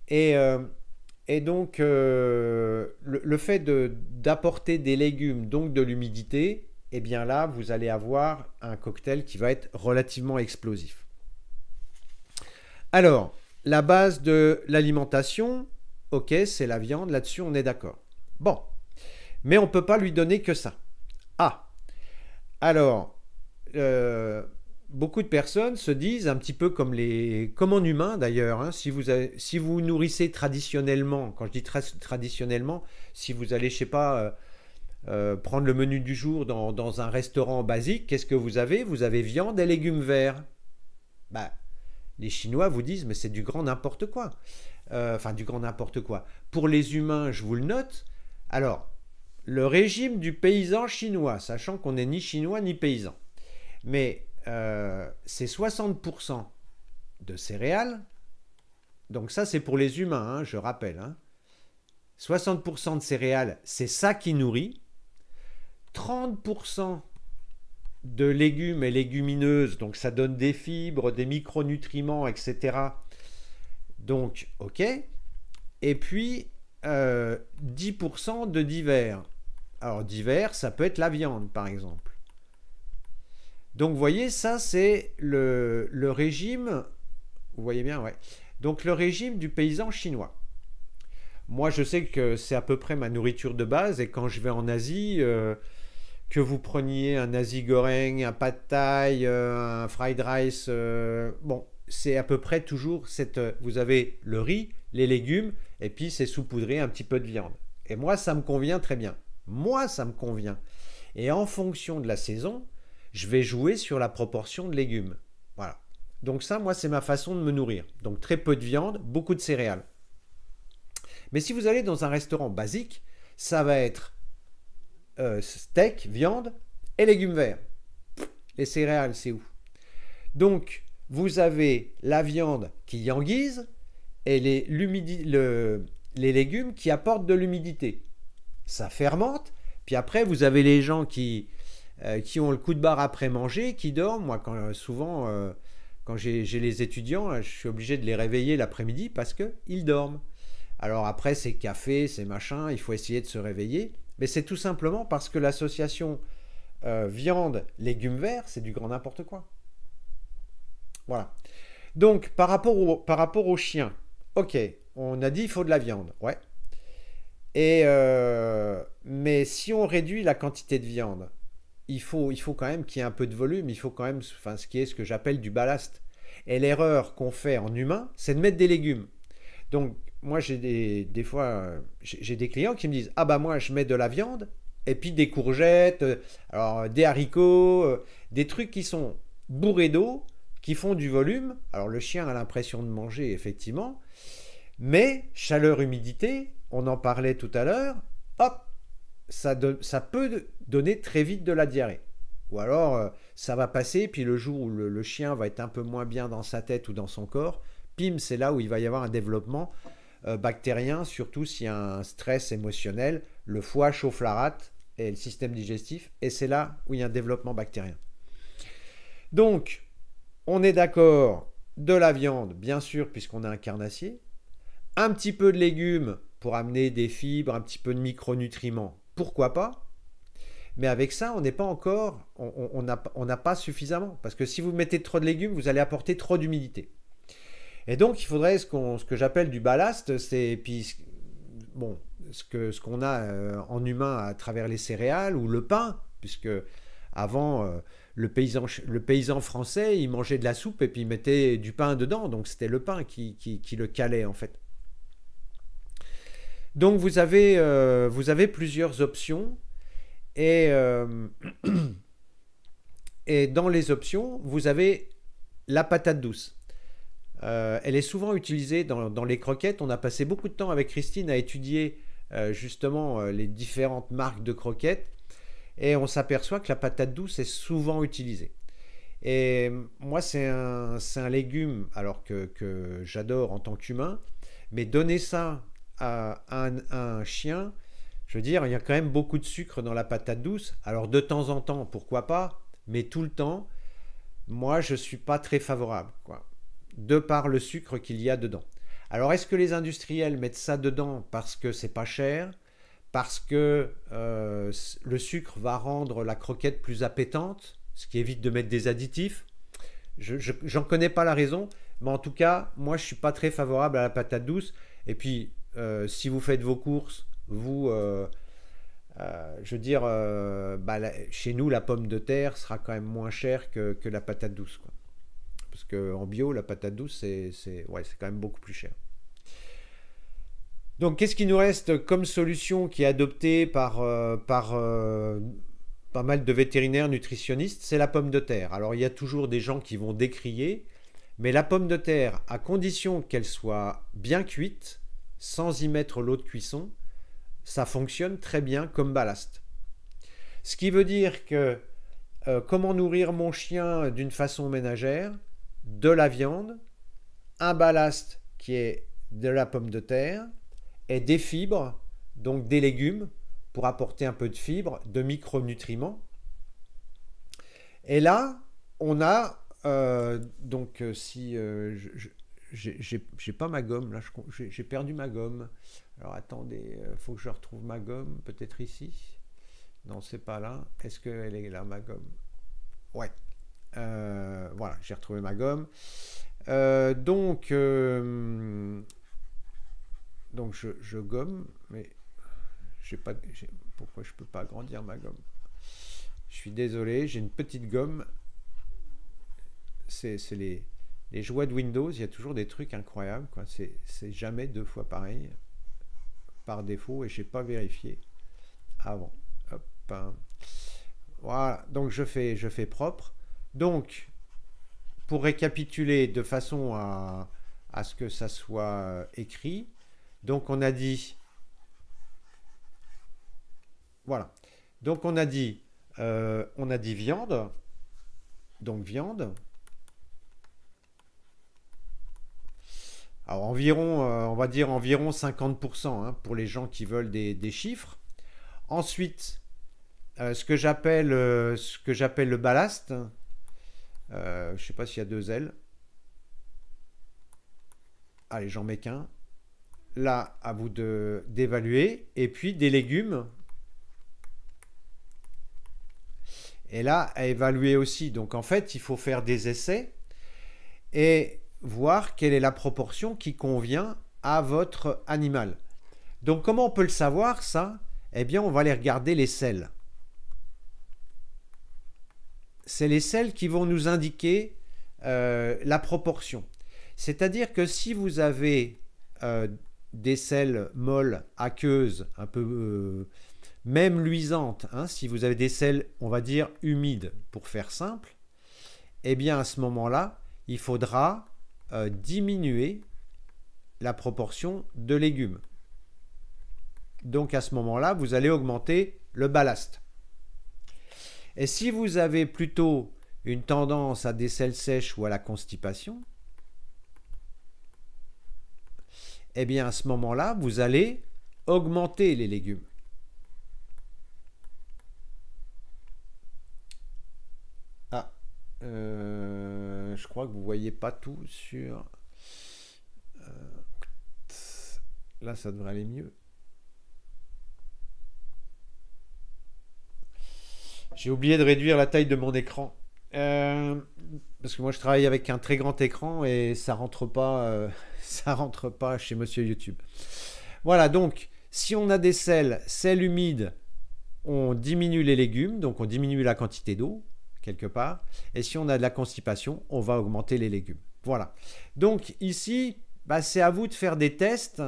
Et, euh, donc euh, le, fait d'apporter des légumes, donc de l'humidité, et eh bien là, vous allez avoir un cocktail qui va être relativement explosif. Alors, la base de l'alimentation, ok, c'est la viande, là-dessus on est d'accord. Bon, mais on ne peut pas lui donner que ça. Ah, alors, euh, beaucoup de personnes se disent, un petit peu comme, les, comme en humain d'ailleurs, hein, si, vous nourrissez traditionnellement, quand je dis traditionnellement, si vous allez, je sais pas... Euh, euh, prendre le menu du jour dans, un restaurant basique, qu'est-ce que vous avez Vous avez viande et légumes verts. Bah, les Chinois vous disent, mais c'est du grand n'importe quoi. Euh, enfin, du grand n'importe quoi. Pour les humains, je vous le note. Alors, le régime du paysan chinois, sachant qu'on n'est ni chinois ni paysan. Mais euh, c'est 60% de céréales. Donc ça, c'est pour les humains, hein, je rappelle. 60% hein. de céréales, c'est ça qui nourrit. 30% de légumes et légumineuses, donc ça donne des fibres, des micronutriments, etc. Donc, ok. Et puis, 10% euh, de divers. Alors, divers, ça peut être la viande, par exemple. Donc, vous voyez, ça, c'est le, régime. Vous voyez bien, ouais. Donc, le régime du paysan chinois. Moi, je sais que c'est à peu près ma nourriture de base, et quand je vais en Asie, euh, que vous preniez un nasi goreng, un pad thai, euh, un fried rice, euh, bon, c'est à peu près toujours cette. Euh, vous avez le riz, les légumes, et puis c'est saupoudré un petit peu de viande. Et moi, ça me convient très bien. Moi, ça me convient. Et en fonction de la saison, je vais jouer sur la proportion de légumes. Voilà. Donc ça, moi, c'est ma façon de me nourrir. Donc très peu de viande, beaucoup de céréales. Mais si vous allez dans un restaurant basique, ça va être euh, steak, viande et légumes verts. Les céréales, c'est où Donc, vous avez la viande qui yanguise et les, légumes qui apportent de l'humidité. Ça fermente, puis après, vous avez les gens qui, euh, qui ont le coup de barre après manger, qui dorment. Moi, quand, euh, souvent, quand j'ai les étudiants, je suis obligé de les réveiller l'après-midi parce qu'ils dorment. Alors après, c'est café, c'est machin, il faut essayer de se réveiller. Mais c'est tout simplement parce que l'association euh, viande, légumes verts, c'est du grand n'importe quoi. Voilà. Donc, par rapport, au, par rapport aux chien, ok, on a dit il faut de la viande, ouais. Et euh, mais si on réduit la quantité de viande, il faut, il faut quand même qu'il y ait un peu de volume, il faut quand même enfin, ce qui est ce que j'appelle du ballast. Et l'erreur qu'on fait en humain, c'est de mettre des légumes. Donc moi, j'ai des, fois, euh, j'ai des clients qui me disent Ah, bah, moi, je mets de la viande, et puis des courgettes, euh, alors, des haricots, euh, des trucs qui sont bourrés d'eau, qui font du volume. Alors, le chien a l'impression de manger, effectivement, mais chaleur, humidité, on en parlait tout à l'heure, hop, ça, peut donner très vite de la diarrhée. Ou alors, ça va passer, puis le jour où le, le chien va être un peu moins bien dans sa tête ou dans son corps, pim, c'est là où il va y avoir un développement euh, bactérien, surtout s'il y a un stress émotionnel. Le foie chauffe la rate et le système digestif, et c'est là où il y a un développement bactérien. Donc, on est d'accord, de la viande, bien sûr, puisqu'on a un carnassier, un petit peu de légumes pour amener des fibres, un petit peu de micronutriments, pourquoi pas mais avec ça, on n'est pas encore, on n'a pas suffisamment. Parce que si vous mettez trop de légumes, vous allez apporter trop d'humidité. Et donc, il faudrait ce, ce que j'appelle du ballast, c'est puis bon, ce ce qu'on a euh, en humain à travers les céréales ou le pain, puisque avant euh, le paysan, le paysan français, il mangeait de la soupe et puis il mettait du pain dedans, donc c'était le pain qui, qui, le calait en fait. Donc vous avez, euh, vous avez plusieurs options et, et dans les options, vous avez la patate douce. Euh, elle est souvent utilisée dans, les croquettes. On a passé beaucoup de temps avec Christine à étudier euh, justement euh, les différentes marques de croquettes et on s'aperçoit que la patate douce est souvent utilisée. Et moi, c'est un, légume alors que, j'adore en tant qu'humain, mais donner ça à un, chien, je veux dire, il y a quand même beaucoup de sucre dans la patate douce. Alors de temps en temps, pourquoi pas, mais tout le temps, moi, je ne suis pas très favorable. Quoi de par le sucre qu'il y a dedans. Alors est-ce que les industriels mettent ça dedans parce que c'est pas cher, parce que euh, le sucre va rendre la croquette plus appétante, ce qui évite de mettre des additifs Je n'en connais pas la raison, mais en tout cas, moi je suis pas très favorable à la patate douce. Et puis, euh, si vous faites vos courses, vous, euh, je veux dire, bah, chez nous, la pomme de terre sera quand même moins chère que, la patate douce. Parce qu'en bio, la patate douce, c'est quand même beaucoup plus cher. Donc, qu'est-ce qui nous reste comme solution qui est adoptée par, euh, euh, pas mal de vétérinaires nutritionnistes C'est la pomme de terre. Alors, il y a toujours des gens qui vont décrier, mais la pomme de terre, à condition qu'elle soit bien cuite, sans y mettre l'eau de cuisson, ça fonctionne très bien comme ballast. Ce qui veut dire que euh, comment nourrir mon chien d'une façon ménagère, de la viande, un ballast qui est de la pomme de terre et des fibres, donc des légumes, pour apporter un peu de fibres, de micronutriments. Et là, on a, euh, donc euh, si euh, je j'ai pas ma gomme, là j'ai perdu ma gomme. Alors attendez, faut que je retrouve ma gomme, peut-être ici. Non, c'est pas là. Est-ce qu'elle est là, ma gomme Ouais, euh, voilà, j'ai retrouvé ma gomme. Euh, donc, euh, donc je, gomme, mais j'ai pas, pourquoi je peux pas agrandir ma gomme Je suis désolé, j'ai une petite gomme. C'est les, les jouets de Windows, il y a toujours des trucs incroyables. C'est jamais deux fois pareil par défaut et j'ai pas vérifié avant. Hein. Voilà, donc je fais, je fais propre. Donc, pour récapituler de façon à, ce que ça soit euh, écrit, donc on a dit... Voilà. Donc on a dit, euh, on a dit viande, donc viande. Alors environ, euh, on va dire environ 50% hein, pour les gens qui veulent des, chiffres. Ensuite, ce que j'appelle le ballast, je euh, je sais pas s'il y a deux ailes. Allez, j'en mets qu'un. Là, à vous d'évaluer. Et puis des légumes. Et là, à évaluer aussi. Donc en fait, il faut faire des essais et voir quelle est la proportion qui convient à votre animal. Donc comment on peut le savoir ça Eh bien, on va aller regarder les selles c'est les selles qui vont nous indiquer euh, la proportion. C'est-à-dire que si vous avez euh, des selles molles, aqueuses, un peu euh, même luisantes, hein, si vous avez des selles, on va dire, humides, pour faire simple, eh bien à ce moment-là, il faudra diminuer la proportion de légumes. Donc à ce moment-là, vous allez augmenter le ballast. Et si vous avez plutôt une tendance à des selles sèches ou à la constipation, eh bien à ce moment-là, vous allez augmenter les légumes. Ah, euh, je crois que vous ne voyez pas tout sur... Euh, là, ça devrait aller mieux. J'ai oublié de réduire la taille de mon écran. Euh, parce que moi, je travaille avec un très grand écran et ça rentre pas, euh, ça rentre pas chez Monsieur YouTube. Voilà, donc, si on a des sels, sel humides, on diminue les légumes, donc on diminue la quantité d'eau quelque part. Et si on a de la constipation, on va augmenter les légumes. Voilà. Donc ici, bah, c'est à vous de faire des tests.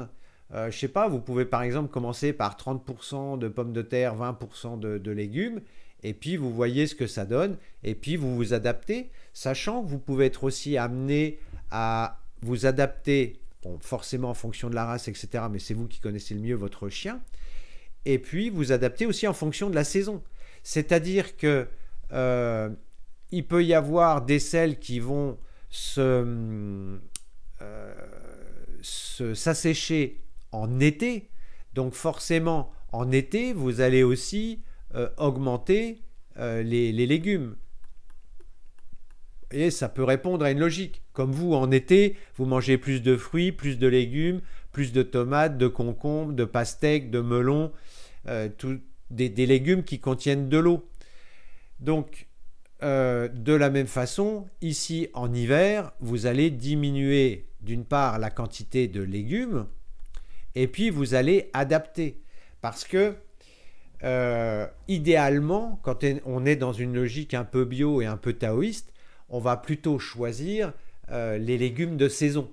Je euh, je sais pas, vous pouvez par exemple commencer par 30% de pommes de terre, 20% de légumes, et puis vous voyez ce que ça donne, et puis vous vous adaptez, sachant que vous pouvez être aussi amené à vous adapter, forcément en fonction de la race, etc., mais c'est vous qui connaissez le mieux votre chien, et puis vous adaptez aussi en fonction de la saison. C'est-à-dire que euh, il peut y avoir des selles qui vont euh, se, s'assécher en été, donc forcément en été, vous allez aussi euh, augmenter euh, les, légumes. Et ça peut répondre à une logique. Comme vous, en été, vous mangez plus de fruits, plus de légumes, plus de tomates, de concombres, de pastèques, de melons, euh, des, légumes qui contiennent de l'eau. Donc, de la même façon, ici en hiver, vous allez diminuer d'une part la quantité de légumes, et puis vous allez adapter. Parce que euh, idéalement, quand on est dans une logique un peu bio et un peu taoïste, on va plutôt choisir euh, les légumes de saison.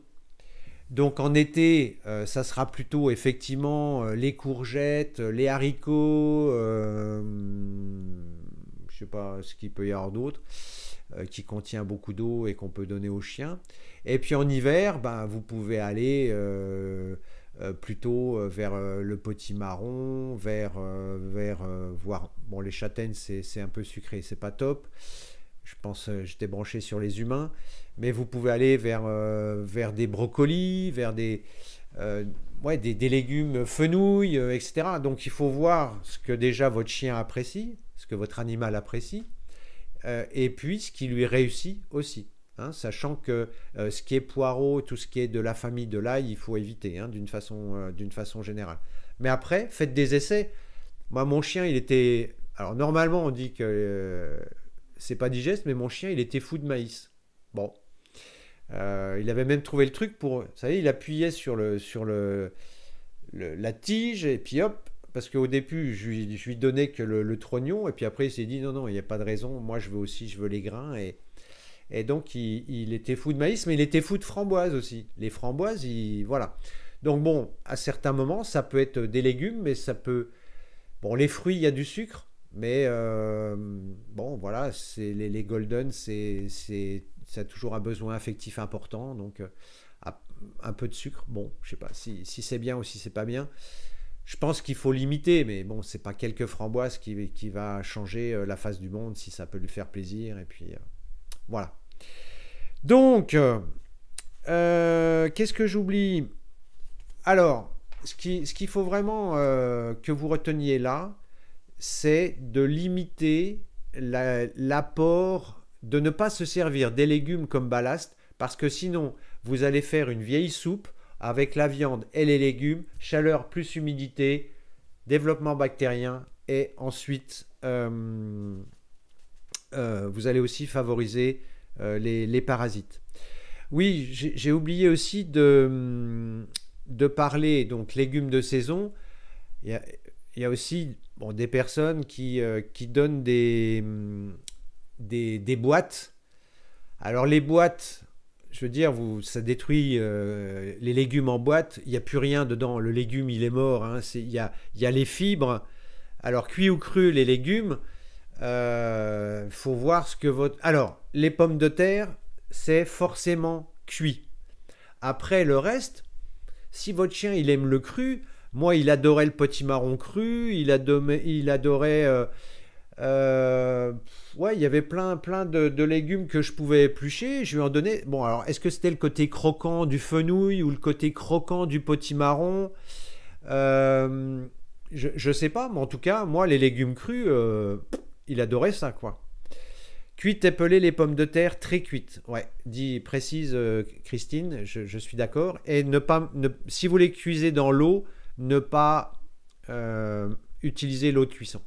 Donc en été, euh, ça sera plutôt effectivement les courgettes, les haricots, je ne sais pas ce qu'il peut y avoir d'autre, qui contient beaucoup d'eau et qu'on peut donner aux chiens. Et puis en hiver, ben, vous pouvez aller euh, plutôt euh, vers euh, le potimarron, vers, vers voir bon, les châtaignes, c'est un peu sucré, c'est pas top. Je pense, j'étais branché sur les humains, mais vous pouvez aller vers, vers des brocolis, vers des, des, légumes fenouilles, etc. Donc il faut voir ce que déjà votre chien apprécie, ce que votre animal apprécie, et puis ce qui lui réussit aussi. Hein, sachant que euh, ce qui est poireau, tout ce qui est de la famille de l'ail, il faut éviter hein, euh, d'une façon, générale. Mais après, faites des essais. Moi, mon chien, il était. Alors, normalement, on dit que euh, c'est pas digeste, mais mon chien, il était fou de maïs. Bon. il avait même trouvé le truc pour. Vous savez, il appuyait sur, le, la tige, et puis hop, parce qu'au début, je lui, donnais que le, le, trognon, et puis après, il s'est dit non, non, il n'y a pas de raison, moi, je veux aussi, je veux les grains, et, et donc, il, était fou de maïs, mais il était fou de framboises aussi. Les framboises, voilà. Donc, bon, à certains moments, ça peut être des légumes, mais ça peut. Bon, les fruits, il y a du sucre, mais euh, bon, voilà, c'est les, golden, c'est, ça a toujours un besoin affectif important. Donc, euh, un peu de sucre, bon, je sais pas si, c'est bien ou si c'est pas bien. Je pense qu'il faut limiter, mais bon, c'est pas quelques framboises qui, qui va changer euh, la face du monde si ça peut lui faire plaisir. Et puis. Voilà. Donc, euh, euh, qu'est-ce que j'oublie Alors, ce qu'il faut vraiment euh, que vous reteniez là, c'est de limiter l'apport, de ne pas se servir des légumes comme ballast, parce que sinon, vous allez faire une vieille soupe avec la viande et les légumes, chaleur plus humidité, développement bactérien, et ensuite... Euh, vous allez aussi favoriser euh, les, parasites. Oui, j'ai oublié aussi de, parler, donc légumes de saison. Il y a, aussi des personnes qui, euh, donnent des, boîtes. Alors les boîtes, je veux dire, vous, ça détruit les légumes en boîte. Il n'y a plus rien dedans. Le légume, il est mort. Hein. il, y a, il, y a, les fibres. Alors cuit ou cru, les légumes, il euh, faut voir ce que votre. Alors, les pommes de terre, c'est forcément cuit. Après le reste, si votre chien il aime le cru, moi il adorait le potimarron cru, il, adorait, euh, euh, ouais, il y avait plein, plein de, légumes que je pouvais éplucher. Je lui en donnais. Bon, alors, est-ce que c'était le côté croquant du fenouil ou le côté croquant du potimarron Je ne sais pas, mais en tout cas, moi, les légumes crus, il adorait ça, quoi. et pelée les pommes de terre très cuites. Ouais, dit précise euh, Christine, je, suis d'accord. Et ne pas, si vous les cuisez dans l'eau, ne pas euh, utiliser l'eau de cuisson.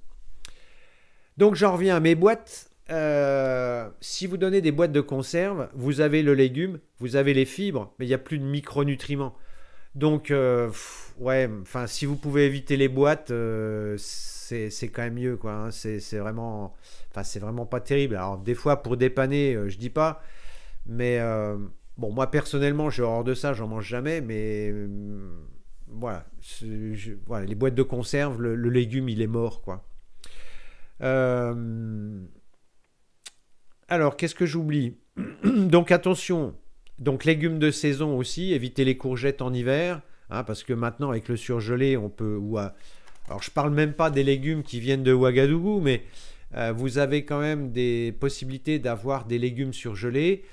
Donc j'en reviens à mes boîtes. Euh, si vous donnez des boîtes de conserve, vous avez le légume, vous avez les fibres, mais il n'y a plus de micronutriments. Donc, euh, ouais, enfin, si vous pouvez éviter les boîtes, euh, c'est quand même mieux, quoi. Hein. C'est vraiment, enfin, c'est vraiment pas terrible. Alors, des fois, pour dépanner, euh, je dis pas, mais bon, moi personnellement, j'ai horreur de ça, j'en mange jamais, mais mm, voilà, les boîtes de conserve, le, le légume, il est mort, quoi. alors, qu'est-ce que j'oublie Donc, attention donc légumes de saison aussi, évitez les courgettes en hiver, hein, parce que maintenant avec le surgelé, on peut... Euh, alors je parle même pas des légumes qui viennent de Ouagadougou, mais euh, vous avez quand même des possibilités d'avoir des légumes surgelés.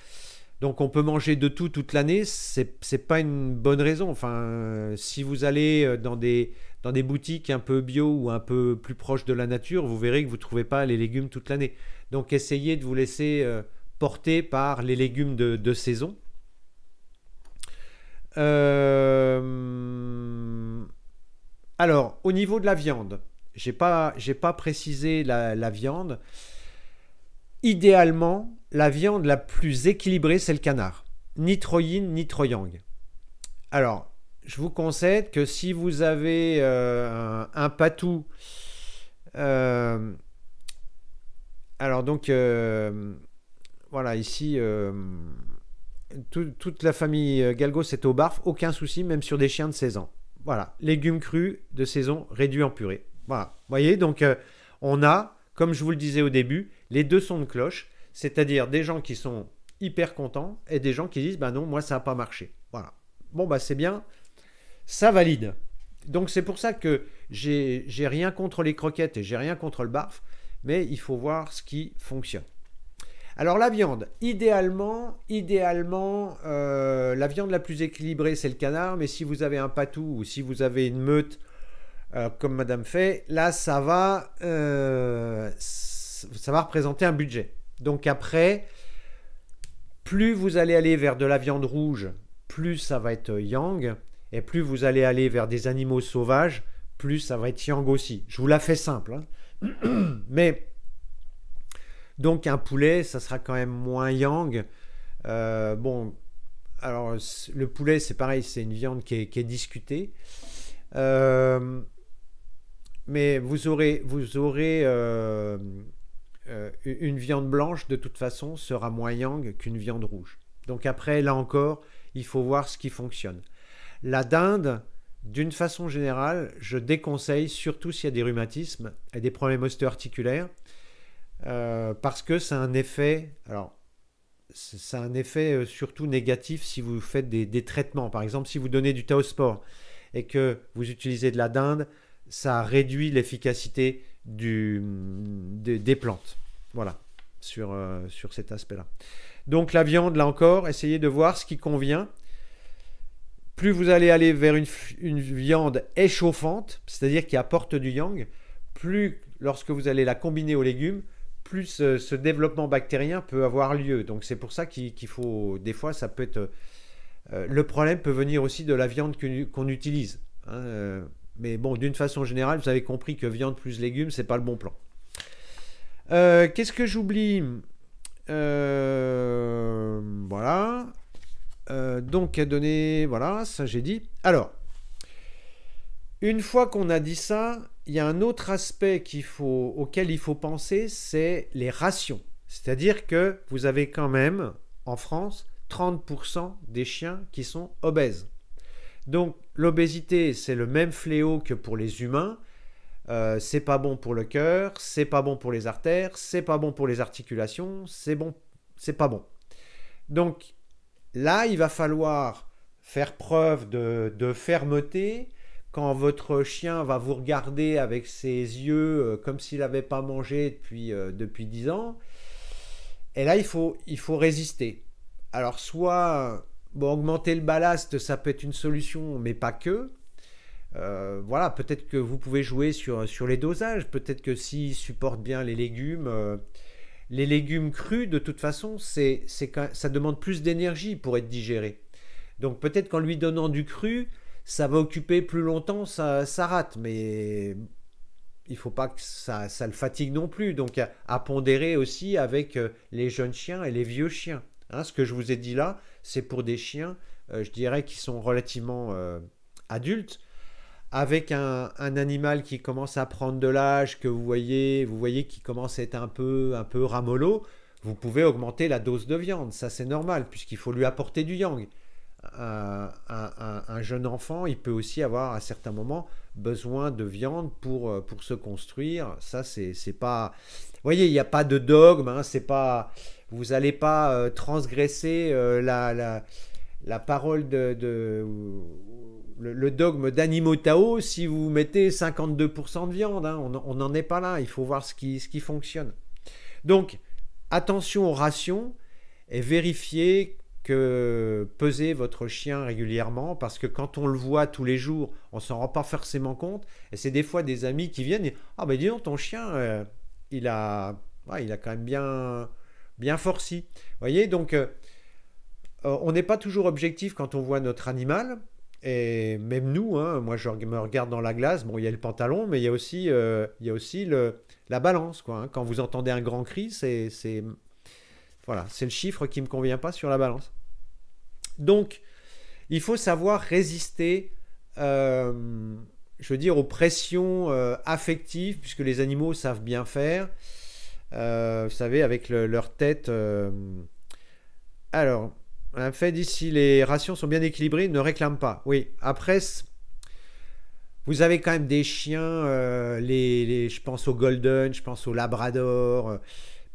Donc on peut manger de tout toute l'année, ce n'est pas une bonne raison. Enfin, euh, si vous allez dans des, dans des boutiques un peu bio ou un peu plus proches de la nature, vous verrez que vous ne trouvez pas les légumes toute l'année. Donc essayez de vous laisser porter par les légumes de saison. Euh, alors, au niveau de la viande, j'ai pas, j'ai pas précisé la, viande. Idéalement, la viande la plus équilibrée, c'est le canard. Ni Troïne, ni troyang. Alors, je vous concède que si vous avez euh, un, patou. Euh, alors, donc, voilà, ici toute la famille euh, Galgos est au barf, aucun souci, même sur des chiens de 16 ans. Voilà, légumes crus de saison réduits en purée. Voilà, vous voyez, donc euh, on a, comme je vous le disais au début, les deux sons de cloche, c'est-à-dire des gens qui sont hyper contents et des gens qui disent, ben bah non, moi ça n'a pas marché. Voilà. Bon, bah c'est bien, ça valide. Donc c'est pour ça que j'ai rien contre les croquettes et j'ai rien contre le barf, mais il faut voir ce qui fonctionne. Alors la viande, idéalement, idéalement, euh, la viande la plus équilibrée, c'est le canard, mais si vous avez un patou ou si vous avez une meute, euh, comme Madame fait, là, ça va, euh, ça va représenter un budget. Donc après, plus vous allez aller vers de la viande rouge, plus ça va être yang, et plus vous allez aller vers des animaux sauvages, plus ça va être yang aussi. Je vous la fais simple, hein. mais donc un poulet, ça sera quand même moins yang. Euh, bon, alors le poulet, c'est pareil, c'est une viande qui est, discutée. Euh, mais vous aurez, euh, une viande blanche, de toute façon, sera moins yang qu'une viande rouge. Donc après, là encore, il faut voir ce qui fonctionne. La dinde, d'une façon générale, je déconseille, surtout s'il y a des rhumatismes et des problèmes osteoarticulaires. articulaires euh, parce que c'est un effet. Alors, c'est un effet euh, surtout négatif si vous faites des, des, traitements. Par exemple, si vous donnez du Tao et que vous utilisez de la dinde, ça réduit l'efficacité des, des plantes. Voilà, sur, euh, sur cet aspect-là. Donc la viande, là encore, essayez de voir ce qui convient. Plus vous allez aller vers une, une viande échauffante, c'est-à-dire qui apporte du yang, plus lorsque vous allez la combiner aux légumes, plus euh, ce développement bactérien peut avoir lieu. Donc c'est pour ça qu'il faut, des fois, ça peut être... Euh, euh, le problème peut venir aussi de la viande qu'on utilise. Hein, mais bon, d'une façon générale, vous avez compris que viande plus légumes, c'est pas le bon plan. Qu'est-ce que j'oublie Voilà. donc, à donner. Voilà, ça j'ai dit. Alors, une fois qu'on a dit ça, il y a un autre aspect auquel il faut penser, c'est les rations. C'est-à-dire que vous avez quand même, en France, 30% des chiens qui sont obèses. Donc l'obésité, c'est le même fléau que pour les humains. Euh, c'est pas bon pour le cœur, c'est pas bon pour les artères, c'est pas bon pour les articulations, c'est bon, c'est pas bon. Donc là, il va falloir faire preuve de fermeté, quand votre chien va vous regarder avec ses yeux euh, comme s'il n'avait pas mangé depuis, euh, depuis 10 ans, et là il faut, il faut résister. Alors soit augmenter le ballast, ça peut être une solution, mais pas que. Euh, voilà, peut-être que vous pouvez jouer sur, les dosages, peut-être que s'il supporte bien les légumes, les légumes crus, de toute façon, c'est, ça demande plus d'énergie pour être digéré. Donc peut-être qu'en lui donnant du cru, ça va occuper plus longtemps, ça, rate, mais il faut pas que ça, le fatigue non plus. Donc à, pondérer aussi avec euh, les jeunes chiens et les vieux chiens. Hein, ce que je vous ai dit là, c'est pour des chiens, euh, je dirais, qui sont relativement euh, adultes. Avec un, animal qui commence à prendre de l'âge, que vous voyez, vous voyez qui commence à être un peu, un peu ramolo, vous pouvez augmenter la dose de viande. Ça, c'est normal, puisqu'il faut lui apporter du yang un, jeune enfant, il peut aussi avoir à certains moments besoin de viande pour, euh, pour se construire. Ça, c'est pas. Vous voyez, il n'y a pas de dogme. Hein, c'est pas. Vous n'allez pas euh, transgresser euh, la, parole de. le, dogme d'Animo Tao si vous mettez 52% de viande. Hein. on n'en est pas là. Il faut voir ce qui, ce qui fonctionne. Donc, attention aux rations et vérifiez que peser votre chien régulièrement parce que quand on le voit tous les jours, on s'en rend pas forcément compte. Et c'est des fois des amis qui viennent et ah ben dis donc ton chien, euh, il a, il a quand même bien, bien forci. Voyez donc, euh, euh, on n'est pas toujours objectif quand on voit notre animal. Et même nous, hein, moi je me regarde dans la glace, bon il y a le pantalon, mais il y a aussi, il y a aussi la balance. Quoi, hein. Quand vous entendez un grand cri, c'est voilà, c'est le chiffre qui ne me convient pas sur la balance. Donc, il faut savoir résister, euh, je veux dire, aux pressions euh, affectives, puisque les animaux savent bien faire. Euh, vous savez, avec leur tête. Alors, un fait d'ici les rations sont bien équilibrées, ne réclament pas. Oui, après, vous avez quand même des chiens, je pense au Golden, je pense aux Labrador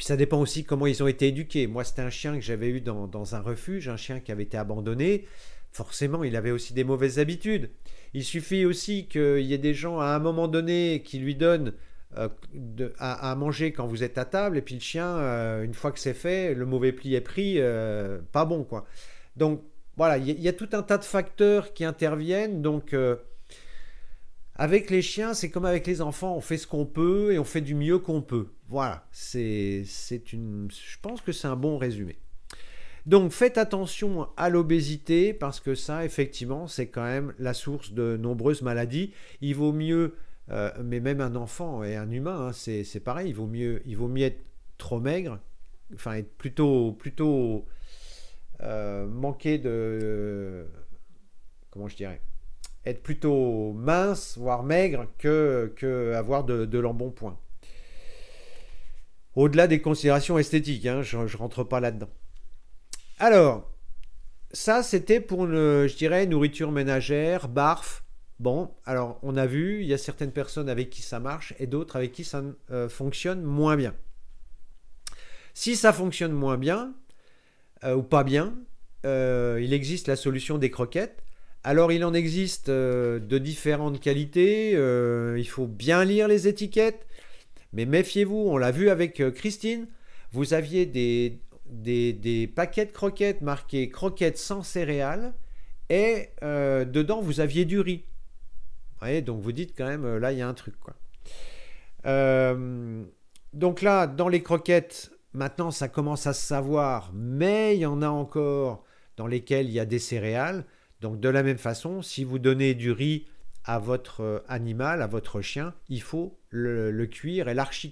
puis ça dépend aussi comment ils ont été éduqués. Moi, c'était un chien que j'avais eu dans, un refuge, un chien qui avait été abandonné. Forcément, il avait aussi des mauvaises habitudes. Il suffit aussi qu'il y ait des gens à un moment donné qui lui donnent euh, à, manger quand vous êtes à table, et puis le chien, euh, une fois que c'est fait, le mauvais pli est pris, euh, pas bon quoi. Donc voilà, il y, a tout un tas de facteurs qui interviennent. Donc avec les chiens, c'est comme avec les enfants, on fait ce qu'on peut et on fait du mieux qu'on peut. Voilà, c'est une... Je pense que c'est un bon résumé. Donc faites attention à l'obésité parce que ça, effectivement, c'est quand même la source de nombreuses maladies. Il vaut mieux, euh, mais même un enfant et un humain, hein, c'est pareil, il vaut, mieux, il vaut mieux être trop maigre, enfin être plutôt, plutôt euh, manquer de... comment je dirais être plutôt mince, voire maigre, que, que avoir de, l'embonpoint. Au-delà des considérations esthétiques, hein, je ne rentre pas là-dedans. Alors, ça c'était pour, le, je dirais, nourriture ménagère, barf. Bon, alors on a vu, il y a certaines personnes avec qui ça marche et d'autres avec qui ça euh, fonctionne moins bien. Si ça fonctionne moins bien, euh, ou pas bien, euh, il existe la solution des croquettes. Alors il en existe euh, de différentes qualités, euh, il faut bien lire les étiquettes, mais méfiez-vous, on l'a vu avec euh, Christine, vous aviez des, paquets de croquettes marqués croquettes sans céréales et dedans vous aviez du riz. Vous voyez, donc vous dites quand même, là il y a un truc. Quoi. donc là, dans les croquettes, maintenant ça commence à se savoir, mais il y en a encore dans lesquelles il y a des céréales. Donc de la même façon, si vous donnez du riz à votre euh, animal, à votre chien, il faut le, cuire et larchi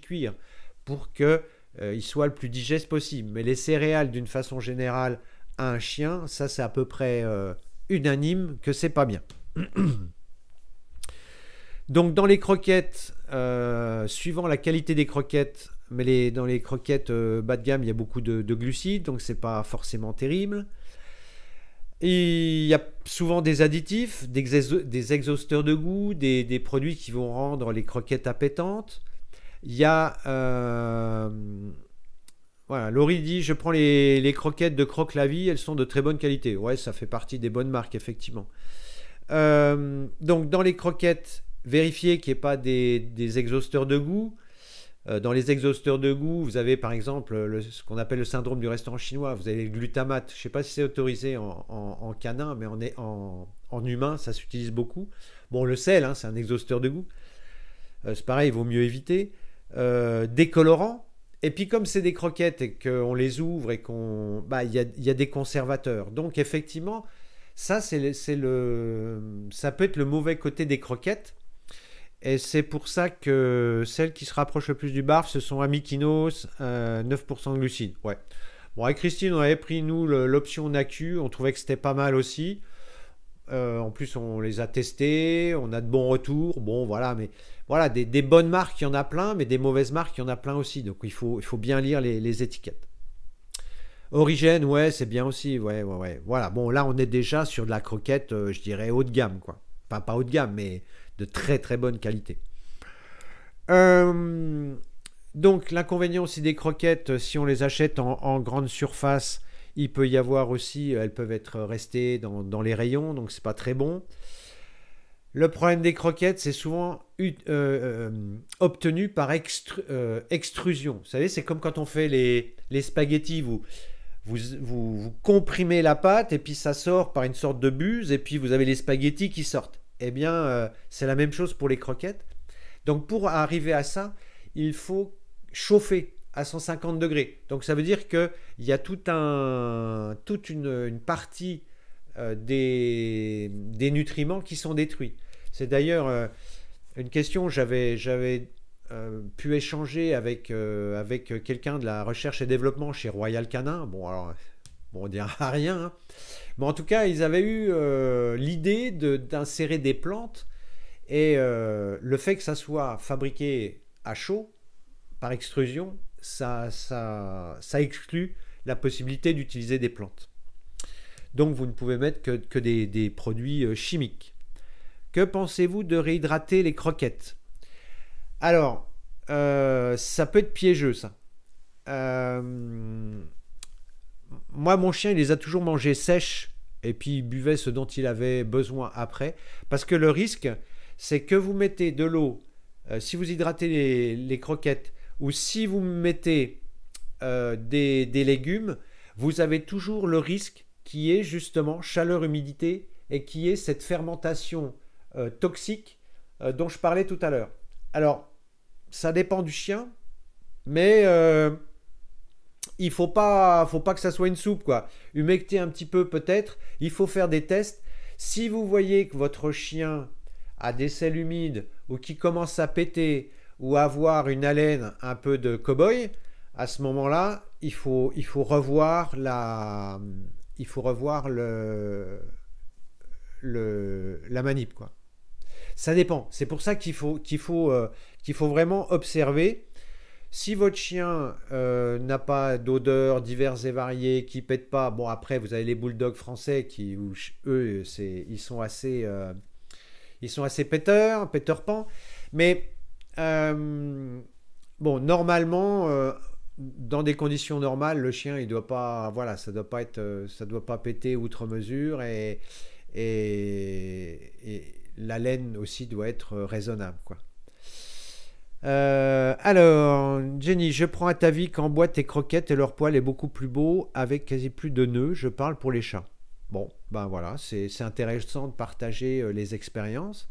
pour qu'il euh, soit le plus digeste possible. Mais les céréales, d'une façon générale, à un chien, ça c'est à peu près euh, unanime que c'est pas bien. Donc dans les croquettes, suivant la qualité des croquettes, mais dans les croquettes bas de gamme, il y a beaucoup de, de glucides, donc c'est pas forcément terrible il y a souvent des additifs, des, exhausteurs de goût, des, produits qui vont rendre les croquettes appétantes. Il y a. Euh, voilà, Laurie dit Je prends les, croquettes de Croque la elles sont de très bonne qualité. Ouais, ça fait partie des bonnes marques, effectivement. Euh, donc, dans les croquettes, vérifiez qu'il n'y ait pas des exhausteurs de goût. Euh, dans les exhausteurs de goût, vous avez par exemple ce qu'on appelle le syndrome du restaurant chinois. Vous avez le glutamate. Je ne sais pas si c'est autorisé en, canin, mais en, humain, ça s'utilise beaucoup. Bon, le sel, hein, c'est un exhausteur de goût. Euh, c'est pareil, il vaut mieux éviter. Euh, des colorants. Et puis comme c'est des croquettes et qu'on les ouvre et qu'on... Bah, il y, a, des conservateurs. Donc effectivement, ça, c'est le, ça peut être le mauvais côté des croquettes. Et c'est pour ça que celles qui se rapprochent le plus du barf, ce sont Amikinos, 9% euh, de glucides. Ouais. Bon, avec Christine, on avait pris, nous, l'option NACU. On trouvait que c'était pas mal aussi. Euh, en plus, on les a testés. On a de bons retours. Bon, voilà. Mais voilà, des, bonnes marques, il y en a plein. Mais des mauvaises marques, il y en a plein aussi. Donc, il faut, il faut bien lire les, étiquettes. Origène, ouais, c'est bien aussi. Ouais, ouais, ouais. Voilà. Bon, là, on est déjà sur de la croquette, euh, je dirais, haut de gamme, quoi. Enfin, pas haut de gamme, mais de très très bonne qualité. Euh, donc l'inconvénient aussi des croquettes, si on les achète en, grande surface, il peut y avoir aussi, euh, elles peuvent être restées dans, les rayons, donc c'est pas très bon. Le problème des croquettes, c'est souvent euh, obtenu par extrusion. Vous savez, c'est comme quand on fait les, spaghettis, vous, vous, vous, vous comprimez la pâte et puis ça sort par une sorte de buse et puis vous avez les spaghettis qui sortent eh bien, euh, c'est la même chose pour les croquettes. Donc, pour arriver à ça, il faut chauffer à 150 degrés. Donc, ça veut dire qu'il y a tout toute une, partie euh, des, nutriments qui sont détruits. C'est d'ailleurs euh, une question, j'avais, j'avais pu échanger avec, quelqu'un de la recherche et développement chez Royal Canin. Bon, alors, bon, on dira rien. Hein en tout cas, ils avaient eu euh, l'idée d'insérer des plantes et euh, le fait que ça soit fabriqué à chaud, par extrusion, ça, exclut la possibilité d'utiliser des plantes. Donc vous ne pouvez mettre que, des, produits euh, chimiques. Que pensez-vous de réhydrater les croquettes Alors, ça peut être piégeux, ça. Euh, moi, mon chien, il les a toujours mangés sèches et puis il buvait ce dont il avait besoin après. Parce que le risque, c'est que vous mettez de l'eau, euh, si vous hydratez les, croquettes ou si vous mettez euh, des, légumes, vous avez toujours le risque qui est justement chaleur-humidité et qui est cette fermentation euh, toxique dont je parlais tout à l'heure. Alors, ça dépend du chien, mais il faut pas, faut pas que ça soit une soupe, quoi. Humecter un petit peu peut-être. Il faut faire des tests. Si vous voyez que votre chien a des selles humides ou qui commence à péter ou à avoir une haleine un peu de cow-boy, à ce moment-là, il faut, il faut revoir la, il faut revoir le, la manip, quoi. Ça dépend. C'est pour ça qu'il faut, qu'il faut euh, vraiment observer si votre chien euh, n'a pas d'odeurs diverses et variées, qui pète pas, bon après vous avez les bulldogs français qui, eux, ils sont assez, euh, ils sont assez péteurs, pan. Mais euh, bon, normalement, dans des conditions normales, le chien il doit pas, voilà, ça doit pas être, ça doit pas péter outre mesure et et la laine aussi doit être raisonnable quoi. Euh, alors, Jenny, je prends à ta vie qu'en boîte tes croquettes et leur poil est beaucoup plus beau avec quasi plus de nœuds. Je parle pour les chats. Bon, ben voilà, c'est intéressant de partager euh, les expériences.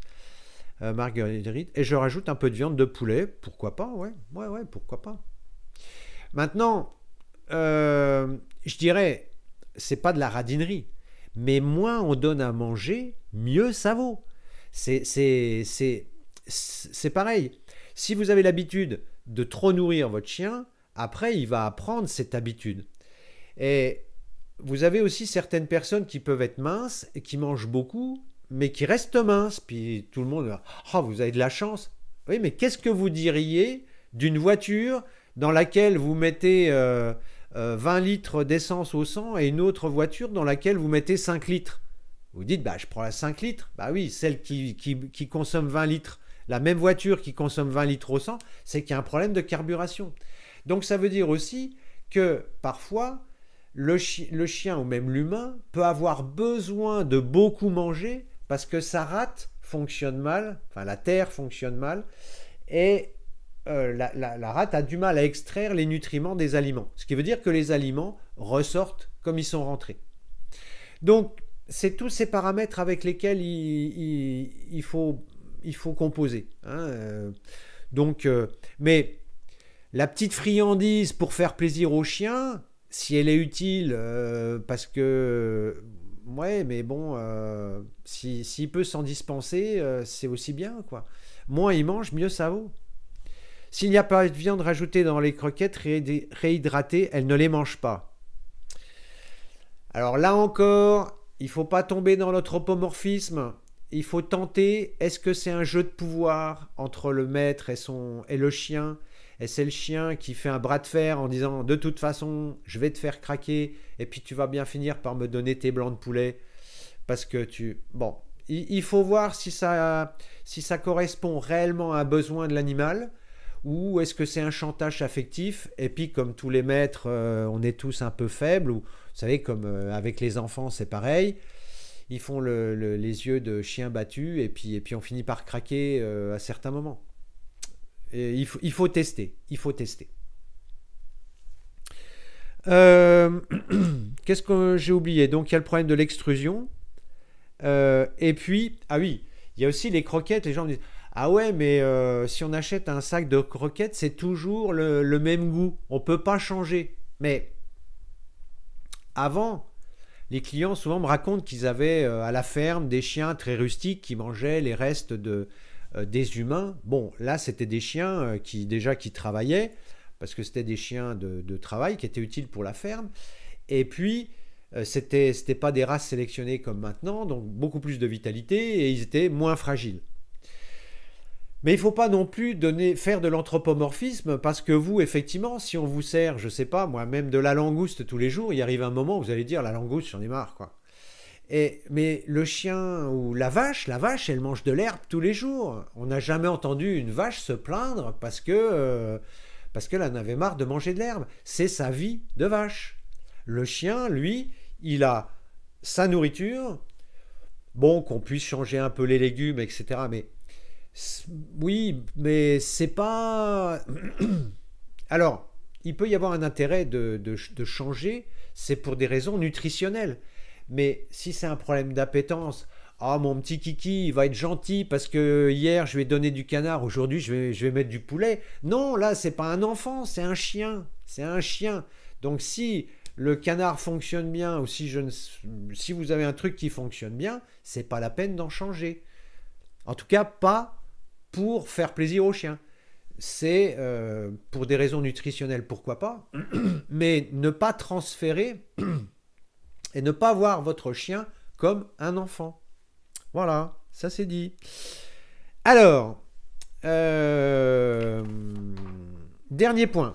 Euh, Marguerite, et je rajoute un peu de viande de poulet, pourquoi pas, ouais, ouais, ouais, pourquoi pas. Maintenant, je dirais, c'est pas de la radinerie, mais moins on donne à manger, mieux ça vaut. C'est pareil si vous avez l'habitude de trop nourrir votre chien, après, il va apprendre cette habitude. Et vous avez aussi certaines personnes qui peuvent être minces et qui mangent beaucoup, mais qui restent minces. Puis tout le monde va oh, vous avez de la chance. Oui, mais qu'est-ce que vous diriez d'une voiture dans laquelle vous mettez 20 euh, euh, litres d'essence au sang et une autre voiture dans laquelle vous mettez 5 litres Vous dites, bah, je prends la 5 litres. Bah oui, celle qui consomme 20 litres la même voiture qui consomme 20 litres au 100, c'est qu'il y a un problème de carburation. Donc ça veut dire aussi que parfois, le, chien ou même l'humain peut avoir besoin de beaucoup manger parce que sa rate fonctionne mal, enfin la terre fonctionne mal, et euh, la, rate a du mal à extraire les nutriments des aliments. Ce qui veut dire que les aliments ressortent comme ils sont rentrés. Donc, c'est tous ces paramètres avec lesquels il faut il faut composer. Hein, euh. donc, euh, mais la petite friandise pour faire plaisir au chien, si elle est utile, euh, parce que ouais, mais bon, s'il si, peut s'en dispenser, c'est aussi bien quoi. Moins il mange, mieux ça vaut. S'il n'y a pas de viande rajoutée dans les croquettes réhydratées, elle ne les mange pas. Alors là encore, il faut pas tomber dans l'anthropomorphisme il faut tenter, est-ce que c'est un jeu de pouvoir entre le maître et, son, et le chien et c'est le chien qui fait un bras de fer en disant de toute façon je vais te faire craquer et puis tu vas bien finir par me donner tes blancs de poulet parce que tu bon il, faut voir si ça si ça correspond réellement à un besoin de l'animal ou est-ce que c'est un chantage affectif et puis comme tous les maîtres euh, on est tous un peu faibles ou vous savez comme euh, avec les enfants c'est pareil ils font les yeux de chien battu et puis, et puis on finit par craquer euh, à certains moments. il, faut, tester, il faut tester. Euh, qu'est-ce que j'ai oublié Donc il y a le problème de l'extrusion. Euh, et puis, ah oui, il y a aussi les croquettes. Les gens me disent, ah ouais, mais si on achète un sac de croquettes, c'est toujours le, le même goût. On peut pas changer. Mais avant, les clients souvent me racontent qu'ils avaient euh, à la ferme des chiens très rustiques qui mangeaient les restes de, euh, des humains. Bon, là, c'était des chiens euh, qui déjà qui travaillaient, parce que c'était des chiens de, travail qui étaient utiles pour la ferme. Et puis, c'était c'était pas des races sélectionnées comme maintenant, donc beaucoup plus de vitalité et ils étaient moins fragiles. Mais il ne faut pas non plus donner, faire de l'anthropomorphisme parce que vous, effectivement, si on vous sert, je sais pas, moi, même de la langouste tous les jours, il arrive un moment où vous allez dire la langouste, j'en ai marre, quoi. mais le chien ou la vache, la vache, elle mange de l'herbe tous les jours. On n'a jamais entendu une vache se plaindre parce que euh, parce qu'elle en avait marre de manger de l'herbe. C'est sa vie de vache. Le chien, lui, il a sa nourriture. Bon, qu'on puisse changer un peu les légumes, etc. Mais oui, mais c'est pas. Alors, il peut y avoir un intérêt de, changer, c'est pour des raisons nutritionnelles. Mais si c'est un problème d'appétence, ah mon petit kiki, il va être gentil parce que hier je lui ai donné du canard, aujourd'hui je vais, je vais mettre du poulet. Non, là c'est pas un enfant, c'est un chien, c'est un chien. Donc si le canard fonctionne bien ou si je si vous avez un truc qui fonctionne bien, c'est pas la peine d'en changer. En tout cas, pas pour faire plaisir au chien. C'est euh, pour des raisons nutritionnelles, pourquoi pas, mais ne pas transférer et ne pas voir votre chien comme un enfant. Voilà, ça c'est dit. Alors, euh, dernier point.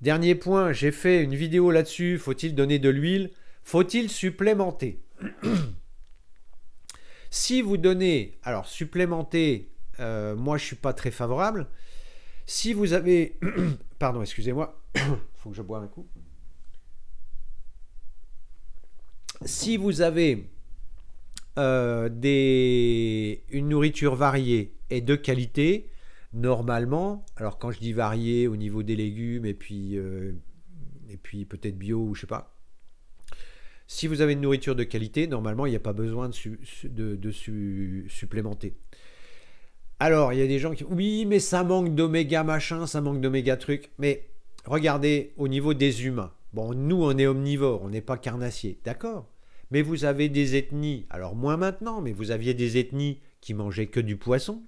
Dernier point, j'ai fait une vidéo là-dessus. Faut-il donner de l'huile Faut-il supplémenter Si vous donnez, alors supplémenter, euh, moi je suis pas très favorable. Si vous avez, pardon, excusez-moi, faut que je boive un coup. Si vous avez euh, des, une nourriture variée et de qualité, normalement, alors quand je dis variée au niveau des légumes et puis, euh, et puis peut-être bio ou je sais pas, si vous avez une nourriture de qualité, normalement, il n'y a pas besoin de, supplémenter. Alors, il y a des gens qui... Oui, mais ça manque d'oméga machin, ça manque d'oméga truc. Mais regardez au niveau des humains. Bon, nous, on est omnivores, on n'est pas carnassiers, d'accord Mais vous avez des ethnies, alors moins maintenant, mais vous aviez des ethnies qui mangeaient que du poisson.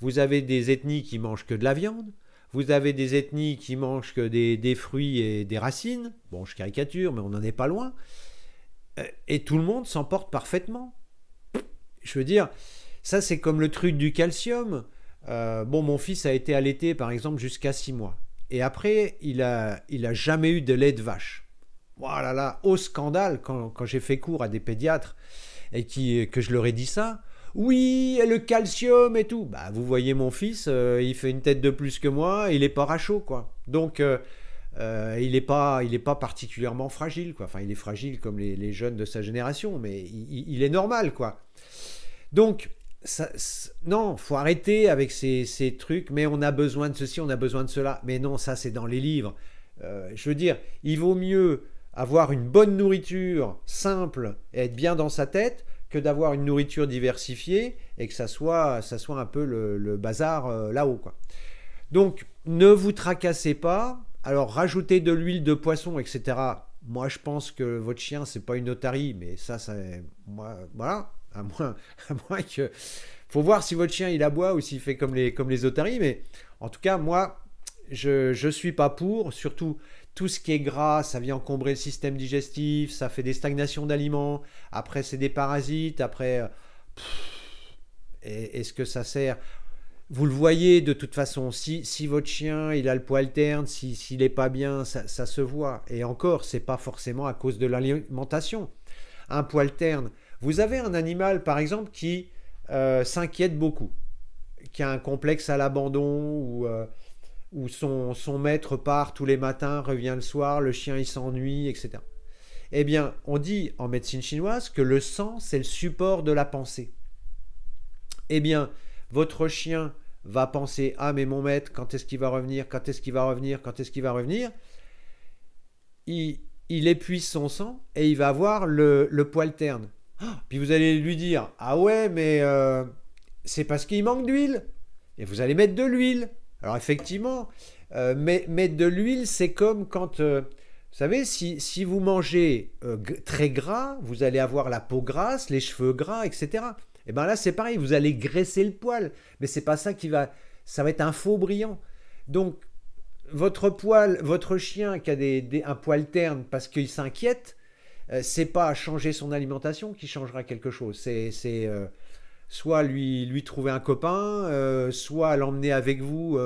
Vous avez des ethnies qui mangent que de la viande. Vous avez des ethnies qui mangent que des fruits et des racines. Bon, je caricature, mais on n'en est pas loin et tout le monde s'emporte parfaitement. Je veux dire, ça c'est comme le truc du calcium. Euh, bon, mon fils a été allaité par exemple jusqu'à 6 mois. Et après, il a, il a jamais eu de lait de vache. Voilà, là, au scandale quand, j'ai fait cours à des pédiatres et qui, que je leur ai dit ça. Oui, et le calcium et tout. Bah, vous voyez mon fils, euh, il fait une tête de plus que moi, il est pas chaud quoi. Donc, euh, euh, il n'est pas, particulièrement fragile, Enfin, il est fragile comme les, jeunes de sa génération, mais il, est normal, quoi. Donc, ça, non, faut arrêter avec ces, trucs, mais on a besoin de ceci, on a besoin de cela. Mais non, ça, c'est dans les livres. Euh, je veux dire, il vaut mieux avoir une bonne nourriture simple et être bien dans sa tête que d'avoir une nourriture diversifiée et que ça soit, un peu le, bazar euh, là-haut, Donc, ne vous tracassez pas, alors, rajouter de l'huile de poisson, etc. Moi, je pense que votre chien, c'est pas une otarie, mais ça, ça. voilà. À moins, à moins Faut voir si votre chien, il aboie ou s'il fait comme les, comme otaries, mais en tout cas, moi, je ne suis pas pour. Surtout, tout ce qui est gras, ça vient encombrer le système digestif, ça fait des stagnations d'aliments. Après, c'est des parasites. Après. est-ce euh, que ça sert vous le voyez de toute façon. Si, si votre chien, il a le poil terne, s'il n'est pas bien, ça, se voit. Et encore, c'est pas forcément à cause de l'alimentation. Un poil terne. Vous avez un animal, par exemple, qui euh, s'inquiète beaucoup, qui a un complexe à l'abandon ou euh, où son, son, maître part tous les matins, revient le soir, le chien il s'ennuie, etc. Eh bien, on dit en médecine chinoise que le sang, c'est le support de la pensée. Eh bien, votre chien, va penser Ah, mais mon maître, quand est-ce qu'il va revenir Quand est-ce qu'il va revenir Quand est-ce qu'il va revenir il, il, épuise son sang et il va avoir le, le poil terne. Ah, puis vous allez lui dire Ah ouais, mais euh, c'est parce qu'il manque d'huile. Et vous allez mettre de l'huile. Alors effectivement, euh, mais, mettre de l'huile, c'est comme quand. Euh, vous savez, si, si vous mangez très gras, vous allez avoir la peau grasse, les cheveux gras, etc. Et eh bien là, c'est pareil, vous allez graisser le poil, mais c'est pas ça qui va. Ça va être un faux brillant. Donc, votre poil, votre chien qui a des, un poil terne parce qu'il s'inquiète, ce euh, c'est pas changer son alimentation qui changera quelque chose. C'est euh, soit lui, lui trouver un copain, euh, soit l'emmener avec vous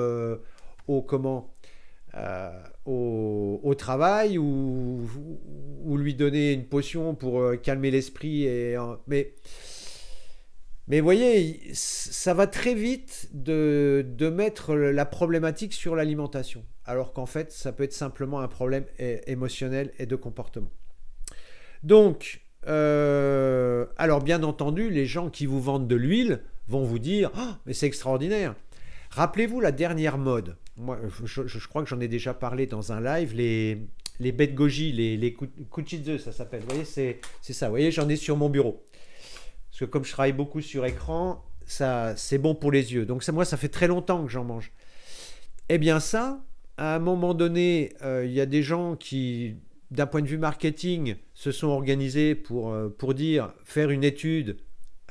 au comment au, au, travail ou, ou, lui donner une potion pour calmer l'esprit. Mais mais vous voyez, ça va très vite de, mettre la problématique sur l'alimentation, alors qu'en fait, ça peut être simplement un problème émotionnel et de comportement. Donc, euh, alors bien entendu, les gens qui vous vendent de l'huile vont vous dire, oh, mais c'est extraordinaire. Rappelez-vous la dernière mode. Moi, je, crois que j'en ai déjà parlé dans un live, les, les bêtes goji, les, les ça s'appelle. Vous voyez, c'est ça. Vous voyez, j'en ai sur mon bureau. Parce que comme je travaille beaucoup sur écran, ça, c'est bon pour les yeux. Donc moi, ça fait très longtemps que j'en mange. Eh bien ça, à un moment donné, euh, il y a des gens qui, d'un point de vue marketing, se sont organisés pour, euh, pour dire, faire une étude,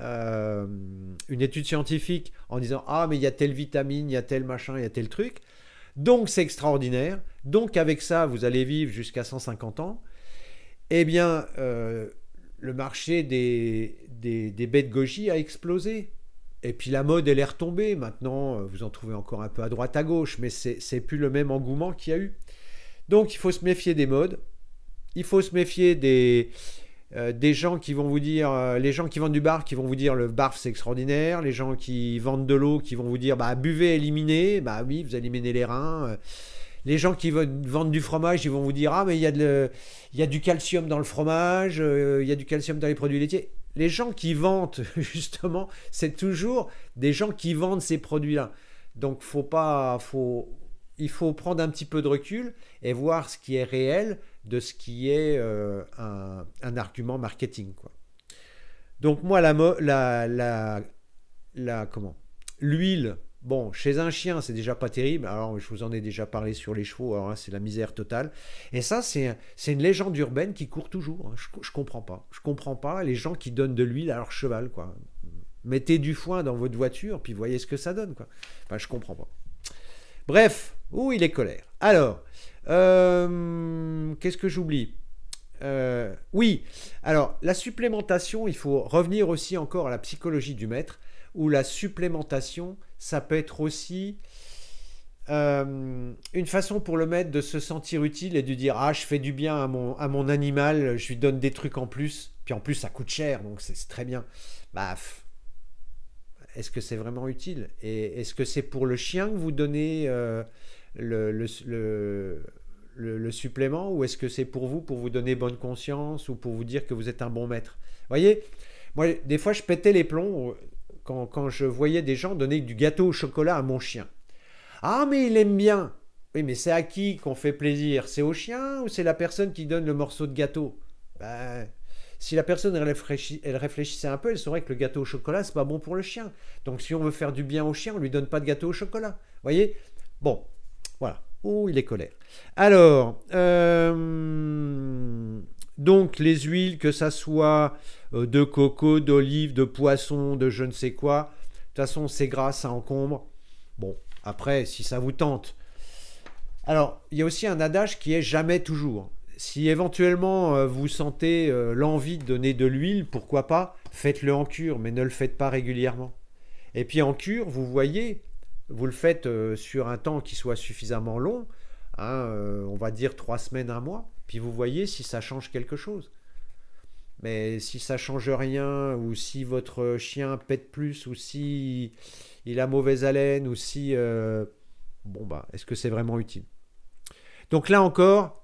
euh, une étude scientifique en disant, ah mais il y a telle vitamine, il y a tel machin, il y a tel truc. Donc c'est extraordinaire. Donc avec ça, vous allez vivre jusqu'à 150 ans. Eh bien, le marché des, des, des baies de goji a explosé. Et puis la mode, elle est retombée. Maintenant, euh, vous en trouvez encore un peu à droite, à gauche, mais c'est plus le même engouement qu'il y a eu. Donc, il faut se méfier des modes. Il faut se méfier des, euh, gens qui vont vous dire, euh, les gens qui vendent du bar, qui vont vous dire le barf c'est extraordinaire, les gens qui vendent de l'eau, qui vont vous dire bah buvez, éliminez, bah oui, vous éliminez les reins. les gens qui vendent du fromage, ils vont vous dire ah mais il y a du calcium dans le fromage, il y a du calcium dans les produits laitiers les gens qui vantent, justement, c'est toujours des gens qui vendent ces produits-là. Donc, faut pas, faut, il faut prendre un petit peu de recul et voir ce qui est réel de ce qui est euh, un, argument marketing. Quoi. Donc, moi, la, la, la, la comment l'huile Bon, chez un chien, c'est déjà pas terrible. Alors, je vous en ai déjà parlé sur les chevaux. Alors, c'est la misère totale. Et ça, c'est une légende urbaine qui court toujours. Hein. Je, comprends pas. Je comprends pas les gens qui donnent de l'huile à leur cheval, quoi. Mettez du foin dans votre voiture, puis voyez ce que ça donne, quoi. Enfin, je comprends pas. Bref, où il est colère. Alors, euh, qu'est-ce que j'oublie euh, Oui, alors, la supplémentation, il faut revenir aussi encore à la psychologie du maître ou la supplémentation, ça peut être aussi euh, une façon pour le maître de se sentir utile et de dire ah je fais du bien à mon, à mon animal, je lui donne des trucs en plus, puis en plus ça coûte cher, donc c'est très bien. Bah, est-ce que c'est vraiment utile Et est-ce que c'est pour le chien que vous donnez euh, le, le, supplément ou est-ce que c'est pour vous, pour vous donner bonne conscience ou pour vous dire que vous êtes un bon maître voyez, moi, des fois, je pétais les plombs quand, je voyais des gens donner du gâteau au chocolat à mon chien. Ah, mais il aime bien Oui, mais c'est à qui qu'on fait plaisir C'est au chien ou c'est la personne qui donne le morceau de gâteau ben, si la personne elle, réfléchissait un peu, elle saurait que le gâteau au chocolat, c'est pas bon pour le chien. Donc si on veut faire du bien au chien, on lui donne pas de gâteau au chocolat. voyez Bon, voilà. Oh, il est colère. Alors, euh, donc les huiles, que ça soit euh, de coco, d'olive, de poisson, de je ne sais quoi, de toute façon c'est gras, ça encombre. Bon, après, si ça vous tente. Alors, il y a aussi un adage qui est jamais toujours. Si éventuellement euh, vous sentez euh, l'envie de donner de l'huile, pourquoi pas, faites-le en cure, mais ne le faites pas régulièrement. Et puis en cure, vous voyez, vous le faites sur un temps qui soit suffisamment long, hein, on va dire trois semaines, un mois vous voyez si ça change quelque chose. Mais si ça change rien, ou si votre chien pète plus, ou si il a mauvaise haleine, ou si euh, bon bah, est-ce que c'est vraiment utile Donc là encore,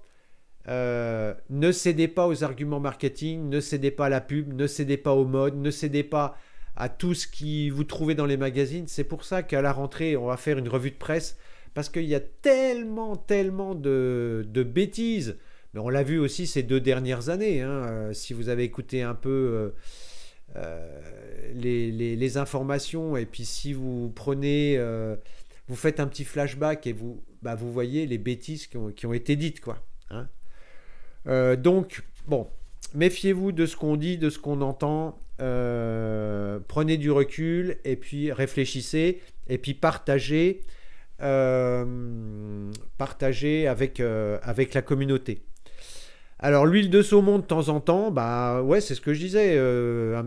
euh, ne cédez pas aux arguments marketing, ne cédez pas à la pub, ne cédez pas aux modes, ne cédez pas à tout ce qui vous trouvez dans les magazines. C'est pour ça qu'à la rentrée, on va faire une revue de presse parce qu'il y a tellement, tellement de bêtises mais on l'a vu aussi ces deux dernières années. Hein. Euh, si vous avez écouté un peu euh, euh, les, informations, et puis si vous prenez, vous faites un petit flashback et vous, bah, voyez les bêtises qui ont, été dites. quoi. Hein. donc, bon, méfiez-vous de ce qu'on dit, de ce qu'on entend. prenez du recul et puis réfléchissez et puis partagez, partagez avec, avec la communauté. Alors l'huile de saumon de temps en temps, bah ouais, c'est ce que je disais. Euh,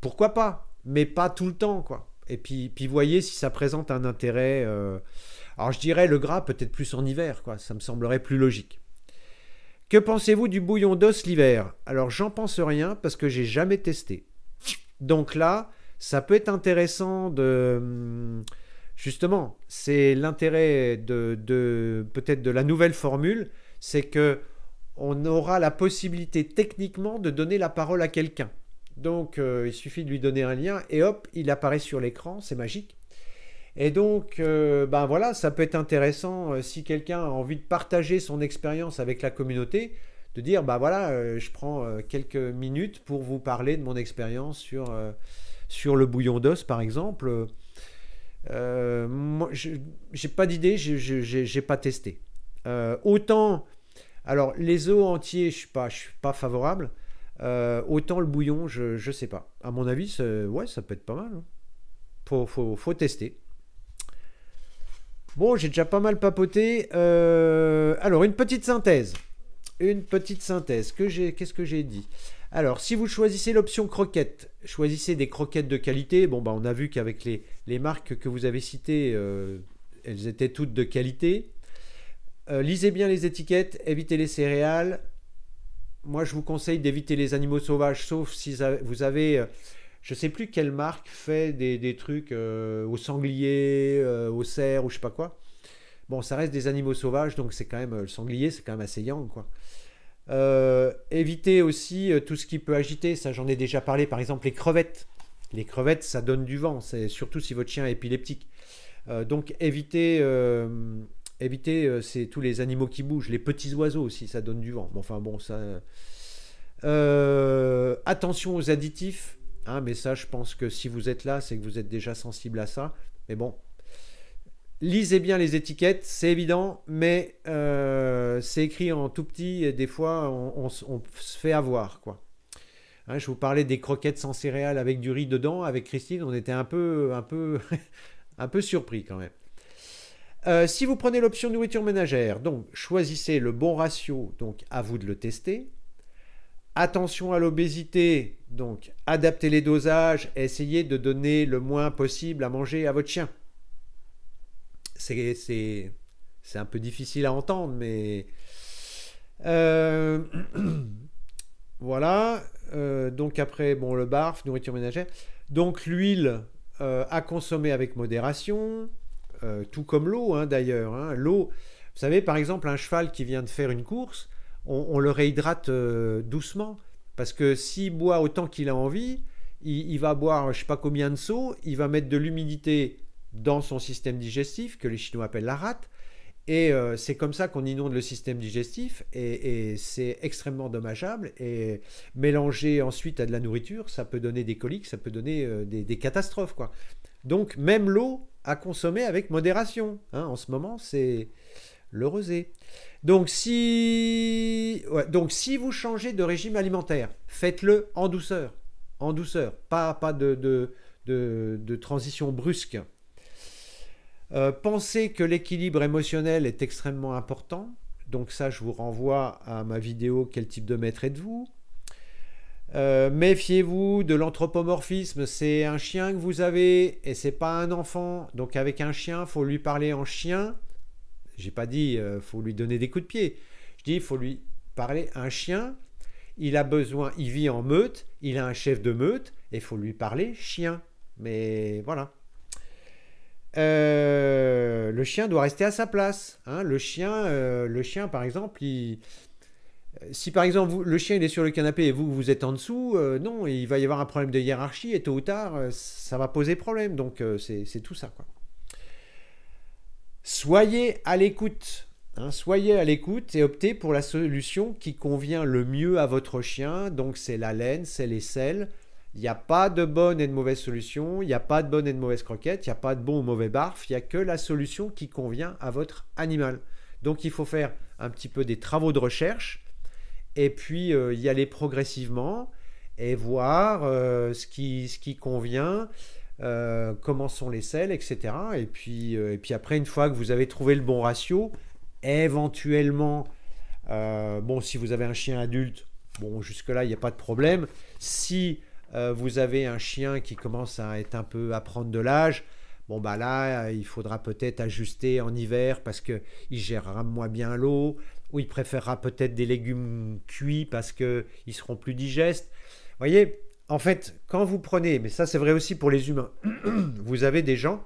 pourquoi pas Mais pas tout le temps, quoi. Et puis, voyez si ça présente un intérêt. Euh, alors je dirais le gras peut-être plus en hiver, quoi. Ça me semblerait plus logique. Que pensez-vous du bouillon d'os l'hiver Alors j'en pense rien parce que j'ai jamais testé. Donc là, ça peut être intéressant de hmm, justement, c'est l'intérêt de peut-être de la nouvelle formule, c'est que on aura la possibilité techniquement de donner la parole à quelqu'un. Donc euh, il suffit de lui donner un lien et hop, il apparaît sur l'écran, c'est magique. Et donc, euh, ben voilà, ça peut être intéressant euh, si quelqu'un a envie de partager son expérience avec la communauté, de dire, ben voilà, je prends quelques minutes pour vous parler de mon expérience sur, sur le bouillon d'os, par exemple. moi, je n'ai pas d'idée, je n'ai pas testé. autant alors, les os entiers, je ne suis, suis, pas favorable. Euh, autant le bouillon, je ne sais pas. À mon avis, ça, ouais, ça peut être pas mal. Il hein. Faut, tester. Bon, j'ai déjà pas mal papoté. Euh, alors, une petite synthèse. Une petite synthèse. Qu'est-ce que j'ai dit alors, si vous choisissez l'option croquettes, choisissez des croquettes de qualité. Bon, bah, on a vu qu'avec les, marques que vous avez citées, euh, elles étaient toutes de qualité. Euh, lisez bien les étiquettes, évitez les céréales. Moi, je vous conseille d'éviter les animaux sauvages, sauf si vous avez, euh, je ne sais plus quelle marque fait des, trucs euh, au sanglier, au cerf ou je ne sais pas quoi. Bon, ça reste des animaux sauvages, donc c'est quand même le sanglier, c'est quand même assez yang, quoi. évitez aussi tout ce qui peut agiter. Ça, j'en ai déjà parlé. Par exemple, les crevettes. Les crevettes, ça donne du vent, c'est surtout si votre chien est épileptique. donc, évitez évitez euh, c'est tous les animaux qui bougent, les petits oiseaux aussi, ça donne du vent. enfin bon, ça. Euh, attention aux additifs, hein, mais ça, je pense que si vous êtes là, c'est que vous êtes déjà sensible à ça. Mais bon, lisez bien les étiquettes, c'est évident, mais euh, c'est écrit en tout petit et des fois, on, se fait avoir, quoi. Hein, je vous parlais des croquettes sans céréales avec du riz dedans. Avec Christine, on était un peu, un peu, un peu surpris quand même. Euh, si vous prenez l'option nourriture ménagère, donc choisissez le bon ratio, donc à vous de le tester. Attention à l'obésité, donc adaptez les dosages, essayez de donner le moins possible à manger à votre chien. C'est un peu difficile à entendre, mais euh, voilà. Euh, donc après, bon, le barf, nourriture ménagère. Donc l'huile à consommer avec modération. Euh, tout comme l'eau hein, d'ailleurs. Hein. L'eau, vous savez, par exemple, un cheval qui vient de faire une course, on, le réhydrate euh, doucement, parce que s'il boit autant qu'il a envie, il, va boire je ne sais pas combien de seaux, il va mettre de l'humidité dans son système digestif, que les Chinois appellent la rate, et euh, c'est comme ça qu'on inonde le système digestif, et, c'est extrêmement dommageable, et mélanger ensuite à de la nourriture, ça peut donner des coliques, ça peut donner des, des catastrophes, quoi. Donc même l'eau, à consommer avec modération. Hein. en ce moment, c'est le rosé. Donc si, donc si vous changez de régime alimentaire, faites-le en douceur, en douceur, pas, pas de, de, transition brusque. Euh, pensez que l'équilibre émotionnel est extrêmement important. Donc ça, je vous renvoie à ma vidéo Quel type de maître êtes-vous euh, méfiez-vous de l'anthropomorphisme, c'est un chien que vous avez et c'est pas un enfant. Donc avec un chien, faut lui parler en chien. J'ai pas dit euh, faut lui donner des coups de pied. Je dis il faut lui parler un chien. Il a besoin, il vit en meute, il a un chef de meute et faut lui parler chien. Mais voilà. Euh, le chien doit rester à sa place. Hein. Le chien, le chien par exemple, il euh, si par exemple le chien il est sur le canapé et vous vous êtes en dessous, euh, non, il va y avoir un problème de hiérarchie et tôt ou tard euh, ça va poser problème. Donc c'est tout ça quoi. Soyez à l'écoute, hein. soyez à l'écoute et optez pour la solution qui convient le mieux à votre chien. Donc c'est la laine, c'est les selles. Il n'y a pas de bonne et de mauvaise solution, il n'y a pas de bonne et de mauvaise croquette, il n'y a pas de bon ou mauvais barf, il n'y a que la solution qui convient à votre animal. Donc il faut faire un petit peu des travaux de recherche et puis euh, y aller progressivement et voir euh, ce, qui, convient, euh, comment sont les selles, etc. Et puis, puis après, une fois que vous avez trouvé le bon ratio, éventuellement, bon, si vous avez un chien adulte, bon, jusque-là, il n'y a pas de problème. Si vous avez un chien qui commence à être un peu à prendre de l'âge, bon bah là il faudra peut-être ajuster en hiver parce que il gérera moins bien l'eau ou il préférera peut-être des légumes cuits parce qu'ils seront plus digestes. Vous voyez, en fait, quand vous prenez, mais ça c'est vrai aussi pour les humains, vous avez des gens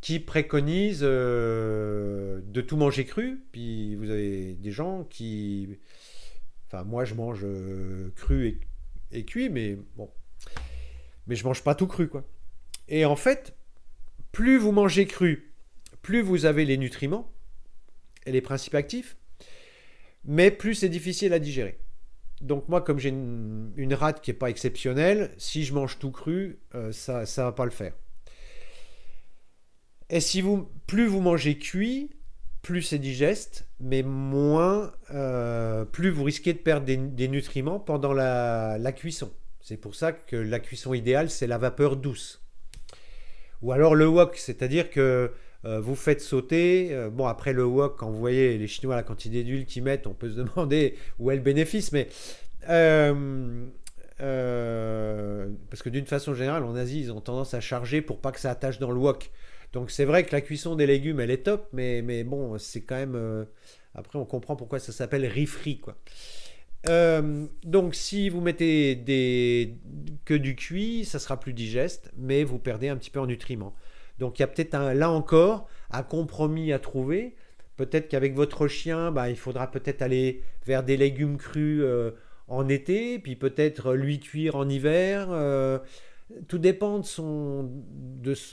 qui préconisent euh, de tout manger cru, puis vous avez des gens qui... Enfin, moi je mange euh, cru et, et, cuit, mais bon. Mais je mange pas tout cru, quoi. Et en fait, plus vous mangez cru, plus vous avez les nutriments, et les principes actifs, mais plus c'est difficile à digérer. Donc moi, comme j'ai une, rate qui n'est pas exceptionnelle, si je mange tout cru, euh, ça, ça va pas le faire. Et si vous, plus vous mangez cuit, plus c'est digeste, mais moins, euh, plus vous risquez de perdre des, des nutriments pendant la, la cuisson. C'est pour ça que la cuisson idéale, c'est la vapeur douce. Ou alors le wok, c'est-à-dire que euh, vous faites sauter. Euh, bon, après le wok, quand vous voyez les Chinois, la quantité d'huile qu'ils mettent, on peut se demander où est le bénéfice. Mais euh, parce que d'une façon générale, en Asie, ils ont tendance à charger pour pas que ça attache dans le wok. Donc c'est vrai que la cuisson des légumes, elle est top, mais, mais bon, c'est quand même... après, on comprend pourquoi ça s'appelle riz frit, quoi. donc si vous mettez des, que du cuit, ça sera plus digeste, mais vous perdez un petit peu en nutriments. Donc il y a peut-être un, là encore un compromis à trouver. Peut-être qu'avec votre chien, bah, il faudra peut-être aller vers des légumes crus euh, en été, puis peut-être euh, lui cuire en hiver. Euh. tout dépend de son,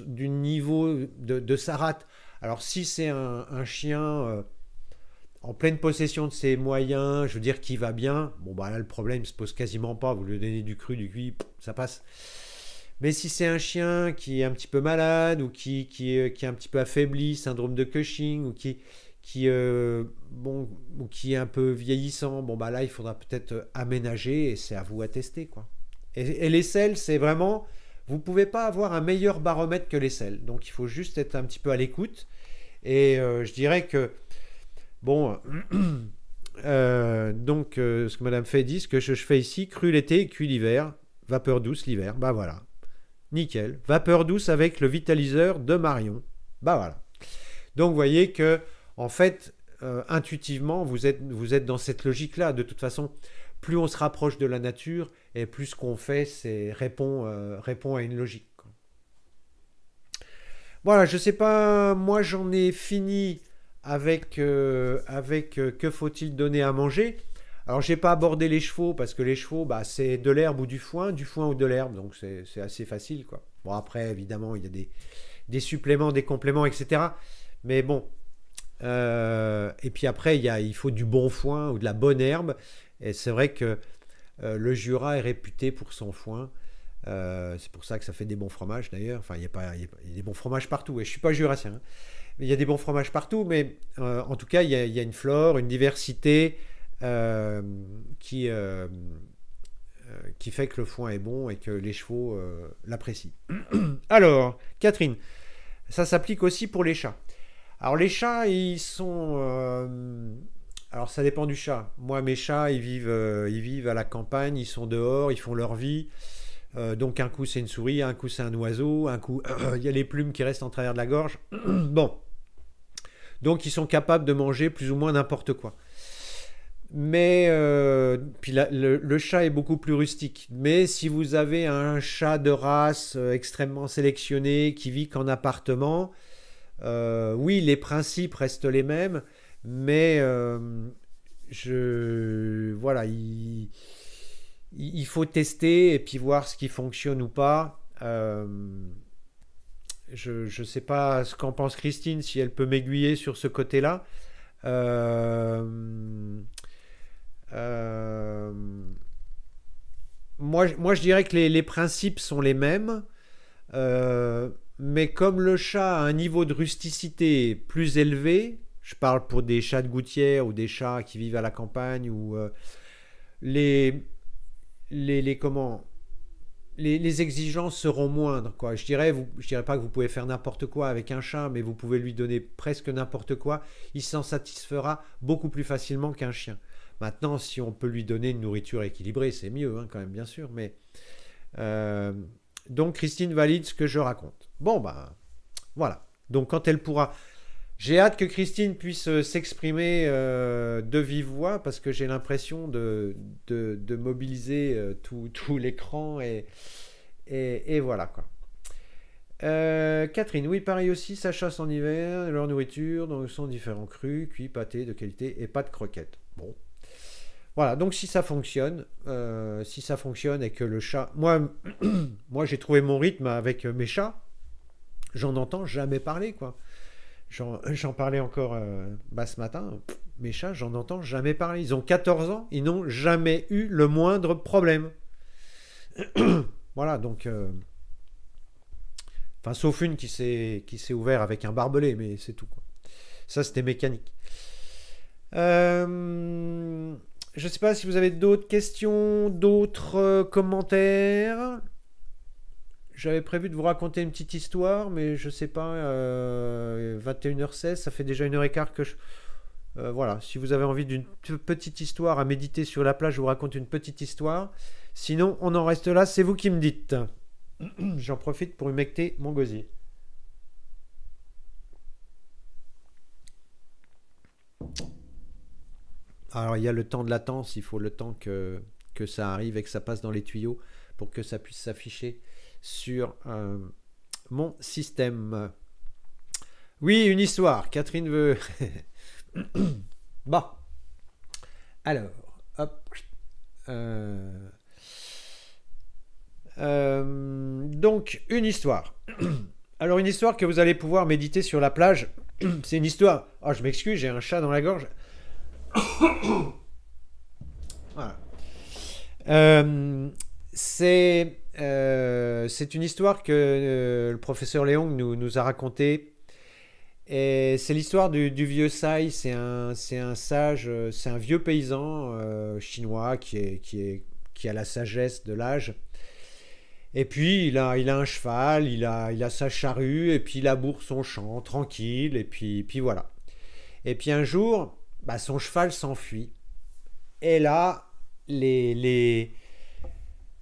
du niveau de, sa rate. Alors si c'est un, chien en pleine possession de ses moyens, je veux dire qui va bien, bon bah là le problème se pose quasiment pas. Vous lui donnez du cru, du cuit, ça passe. Mais si c'est un chien qui est un petit peu malade ou qui, qui, euh, est un petit peu affaibli, syndrome de Cushing, ou qui, qui, euh, qui est un peu vieillissant, bon bah là il faudra peut-être euh, aménager et c'est à vous à tester quoi. Et, les selles, c'est vraiment, vous pouvez pas avoir un meilleur baromètre que les selles. Donc il faut juste être un petit peu à l'écoute. Et je dirais que bon. donc, ce que Madame fait dit, ce que je, je fais ici, cru l'été, cuit l'hiver, vapeur douce l'hiver. Bah voilà, Nickel. Vapeur douce avec le vitaliseur de Marion. Bah voilà. Donc vous voyez que, en fait, euh, intuitivement, vous êtes, dans cette logique-là. De toute façon, plus on se rapproche de la nature et plus ce qu'on fait, c'est répond, euh, répond, à une logique. Voilà, je sais pas, moi j'en ai fini avec, euh, avec que faut-il donner à manger. Alors, je n'ai pas abordé les chevaux parce que les chevaux, bah, c'est de l'herbe ou du foin, du foin ou de l'herbe, donc c'est assez facile, quoi. Bon, après, évidemment, il y a des, suppléments, des compléments, etc. Mais bon. Euh, et puis après, il, y a, il faut du bon foin ou de la bonne herbe. Et c'est vrai que euh, le Jura est réputé pour son foin. Euh, c'est pour ça que ça fait des bons fromages d'ailleurs. Enfin, il y, a, y, a des bons fromages partout. Et je ne suis pas jurassien. Hein. Il y a des bons fromages partout, mais en tout cas, il y, a une flore, une diversité, euh, euh, euh, qui, fait que le foin est bon et que les chevaux l'apprécient. Alors, Catherine, ça s'applique aussi pour les chats. Alors les chats, ils sont... alors ça dépend du chat. Moi, mes chats, ils vivent, ils vivent à la campagne, ils sont dehors, ils font leur vie. donc un coup c'est une souris, un coup c'est un oiseau, un coup il y a les plumes qui restent en travers de la gorge. bon. Donc ils sont capables de manger plus ou moins n'importe quoi. Mais euh, le, chat est beaucoup plus rustique. Mais si vous avez un chat de race euh, extrêmement sélectionné qui vit qu'en appartement, euh, oui, les principes restent les mêmes, mais je voilà, il, faut tester et puis voir ce qui fonctionne ou pas. je ne sais pas ce qu'en pense Christine, si elle peut m'aiguiller sur ce côté-là. Euh, moi, moi, je dirais que les, principes sont les mêmes. Euh, mais comme le chat a un niveau de rusticité plus élevé, je parle pour des chats de gouttière ou des chats qui vivent à la campagne ou euh, les, les, comment les, exigences seront moindres quoi. Je dirais je dirais pas que vous pouvez faire n'importe quoi avec un chat, mais vous pouvez lui donner presque n'importe quoi, il s'en satisfera beaucoup plus facilement qu'un chien. Maintenant, si on peut lui donner une nourriture équilibrée, c'est mieux, hein, quand même, bien sûr. Mais euh, donc Christine valide ce que je raconte. Bon ben voilà. Donc quand elle pourra, j'ai hâte que Christine puisse euh, s'exprimer euh, de vive voix parce que j'ai l'impression de, de, mobiliser tout, l'écran et, et, voilà quoi. Catherine, oui, pareil aussi, sa chasse en hiver, leur nourriture, donc sont différents crus, cuits, pâté, de qualité et pas de croquettes. Bon, voilà, donc si ça fonctionne, euh, si ça fonctionne et que le chat... Moi, moi j'ai trouvé mon rythme avec mes chats. J'en entends jamais parler, quoi. J'en parlais encore euh, bah, ce matin. Mes chats, j'en entends jamais parler. Ils ont 14 ans, ils n'ont jamais eu le moindre problème. voilà, donc... Euh, enfin, sauf une qui s'est ouverte avec un barbelé, mais c'est tout, quoi. Ça, c'était mécanique. Euh... Je ne sais pas si vous avez d'autres questions, d'autres euh, commentaires. J'avais prévu de vous raconter une petite histoire, mais je ne sais pas, 21h16, euh, ça fait déjà une heure et quart que je... Euh, voilà, si vous avez envie d'une petite histoire à méditer sur la plage, je vous raconte une petite histoire. Sinon, on en reste là, c'est vous qui me dites. J'en profite pour humecter mon gosier. Alors il y a le temps de latence, il faut le temps que, que ça arrive et que ça passe dans les tuyaux pour que ça puisse s'afficher sur euh, mon système. Oui, une histoire. Catherine veut. bon. Alors, hop. Euh, euh, donc, une histoire. Alors, une histoire que vous allez pouvoir méditer sur la plage. C'est une histoire. Oh, je m'excuse, j'ai un chat dans la gorge. voilà. Euh, euh, c'est une histoire que euh, le professeur Léon nous, nous a racontée. Et c'est l'histoire du, vieux Sai. C'est un, un, sage, c'est un vieux paysan chinois qui, est, qui, est, qui a la sagesse de l'âge. Et puis il a, il a un cheval, il a, il a sa charrue, et puis il laboure son champ tranquille, et puis, puis voilà. Et puis un jour, bah, son cheval s'enfuit. Et là, les, les,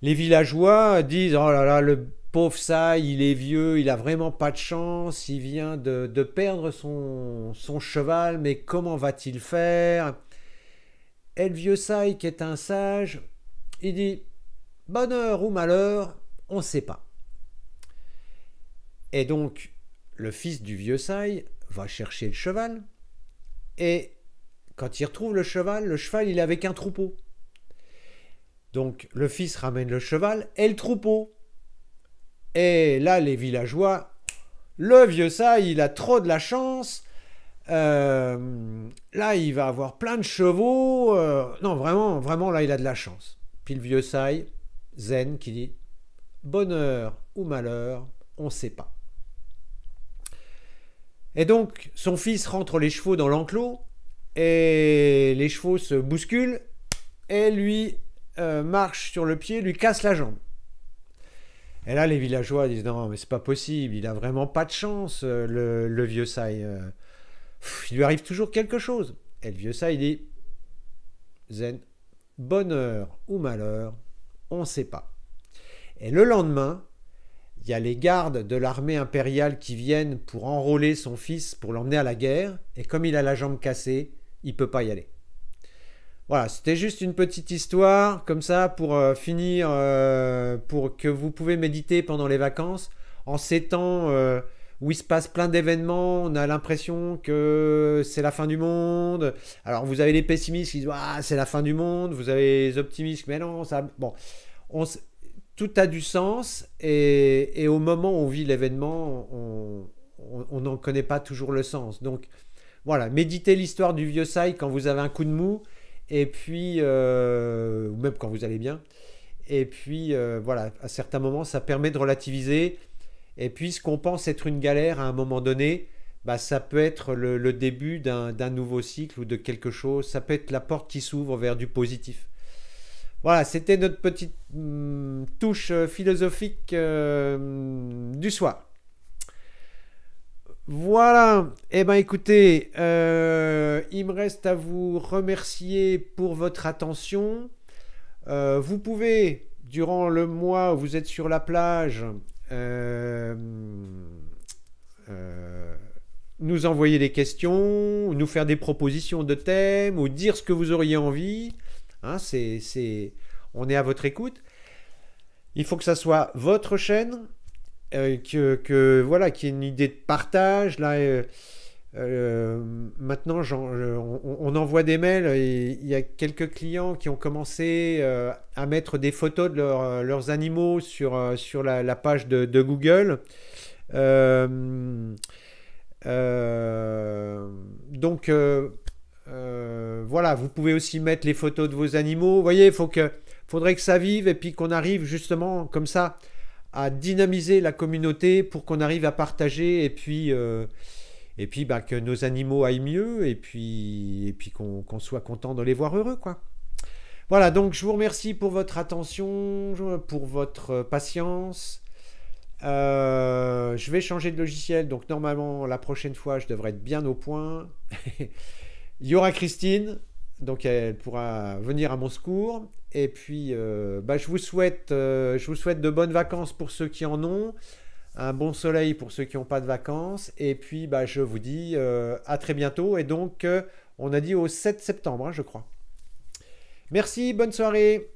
les villageois disent Oh là là, le pauvre ça, il est vieux, il a vraiment pas de chance, il vient de, de perdre son, son, cheval, mais comment va-t-il faire Et le vieux Sai, qui est un sage, il dit Bonheur ou malheur, on ne sait pas. Et donc, le fils du vieux Saï va chercher le cheval, et quand il retrouve le cheval, le cheval, il est avec un troupeau. Donc le fils ramène le cheval et le troupeau. Et là, les villageois, le vieux ça, il a trop de la chance. Euh, là, il va avoir plein de chevaux. Euh, non, vraiment, vraiment, là, il a de la chance. Puis le vieux Saï zen, qui dit Bonheur ou malheur, on ne sait pas. Et donc, son fils rentre les chevaux dans l'enclos. Et les chevaux se bousculent et lui euh, marche sur le pied, lui casse la jambe. Et là, les villageois disent non, mais c'est pas possible, il a vraiment pas de chance, euh, le, vieux Saï. Euh. il lui arrive toujours quelque chose. Et le vieux Saï dit Zen, bonheur ou malheur, on ne sait pas. Et le lendemain, il y a les gardes de l'armée impériale qui viennent pour enrôler son fils pour l'emmener à la guerre. Et comme il a la jambe cassée, il peut pas y aller. Voilà, c'était juste une petite histoire comme ça pour euh, finir, euh, pour que vous pouvez méditer pendant les vacances. En ces temps euh, où il se passe plein d'événements, on a l'impression que c'est la fin du monde. Alors vous avez les pessimistes qui disent ah, c'est la fin du monde, vous avez les optimistes, mais non, ça... Bon, tout a du sens et, et, au moment où on vit l'événement, on n'en connaît pas toujours le sens. Donc voilà, méditez l'histoire du vieux Sai quand vous avez un coup de mou, et puis, euh, ou même quand vous allez bien. Et puis, euh, voilà, à certains moments, ça permet de relativiser. Et puis, ce qu'on pense être une galère à un moment donné, bah, ça peut être le, début d'un nouveau cycle ou de quelque chose. Ça peut être la porte qui s'ouvre vers du positif. Voilà, c'était notre petite hum, touche euh, philosophique du soir. Voilà, eh bien écoutez, euh, il me reste à vous remercier pour votre attention. Euh, vous pouvez, durant le mois où vous êtes sur la plage, euh, nous envoyer des questions, nous faire des propositions de thèmes ou dire ce que vous auriez envie. Hein, on est à votre écoute. Il faut que ça soit votre chaîne, euh, que, voilà, qu'il y ait une idée de partage. Là, euh, maintenant, on, envoie des mails il y a quelques clients qui ont commencé euh, à mettre des photos de leurs animaux sur, la, page de, Google. donc, voilà, vous pouvez aussi mettre les photos de vos animaux. Vous voyez, il faudrait que ça vive et puis qu'on arrive justement comme ça à dynamiser la communauté pour qu'on arrive à partager et puis, euh, et puis bah, que nos animaux aillent mieux et puis, et puis qu'on soit content de les voir heureux. quoi. Voilà, donc je vous remercie pour votre attention, pour votre patience. Euh, je vais changer de logiciel, donc normalement la prochaine fois je devrais être bien au point. Il y aura Christine, donc elle pourra venir à mon secours. Et puis, euh, bah, je, vous souhaite, euh, je vous souhaite de bonnes vacances pour ceux qui en ont, un bon soleil pour ceux qui n'ont pas de vacances. Et puis, bah, je vous dis euh, à très bientôt. Et donc, on a dit au 7 septembre, hein, je crois. Merci, bonne soirée.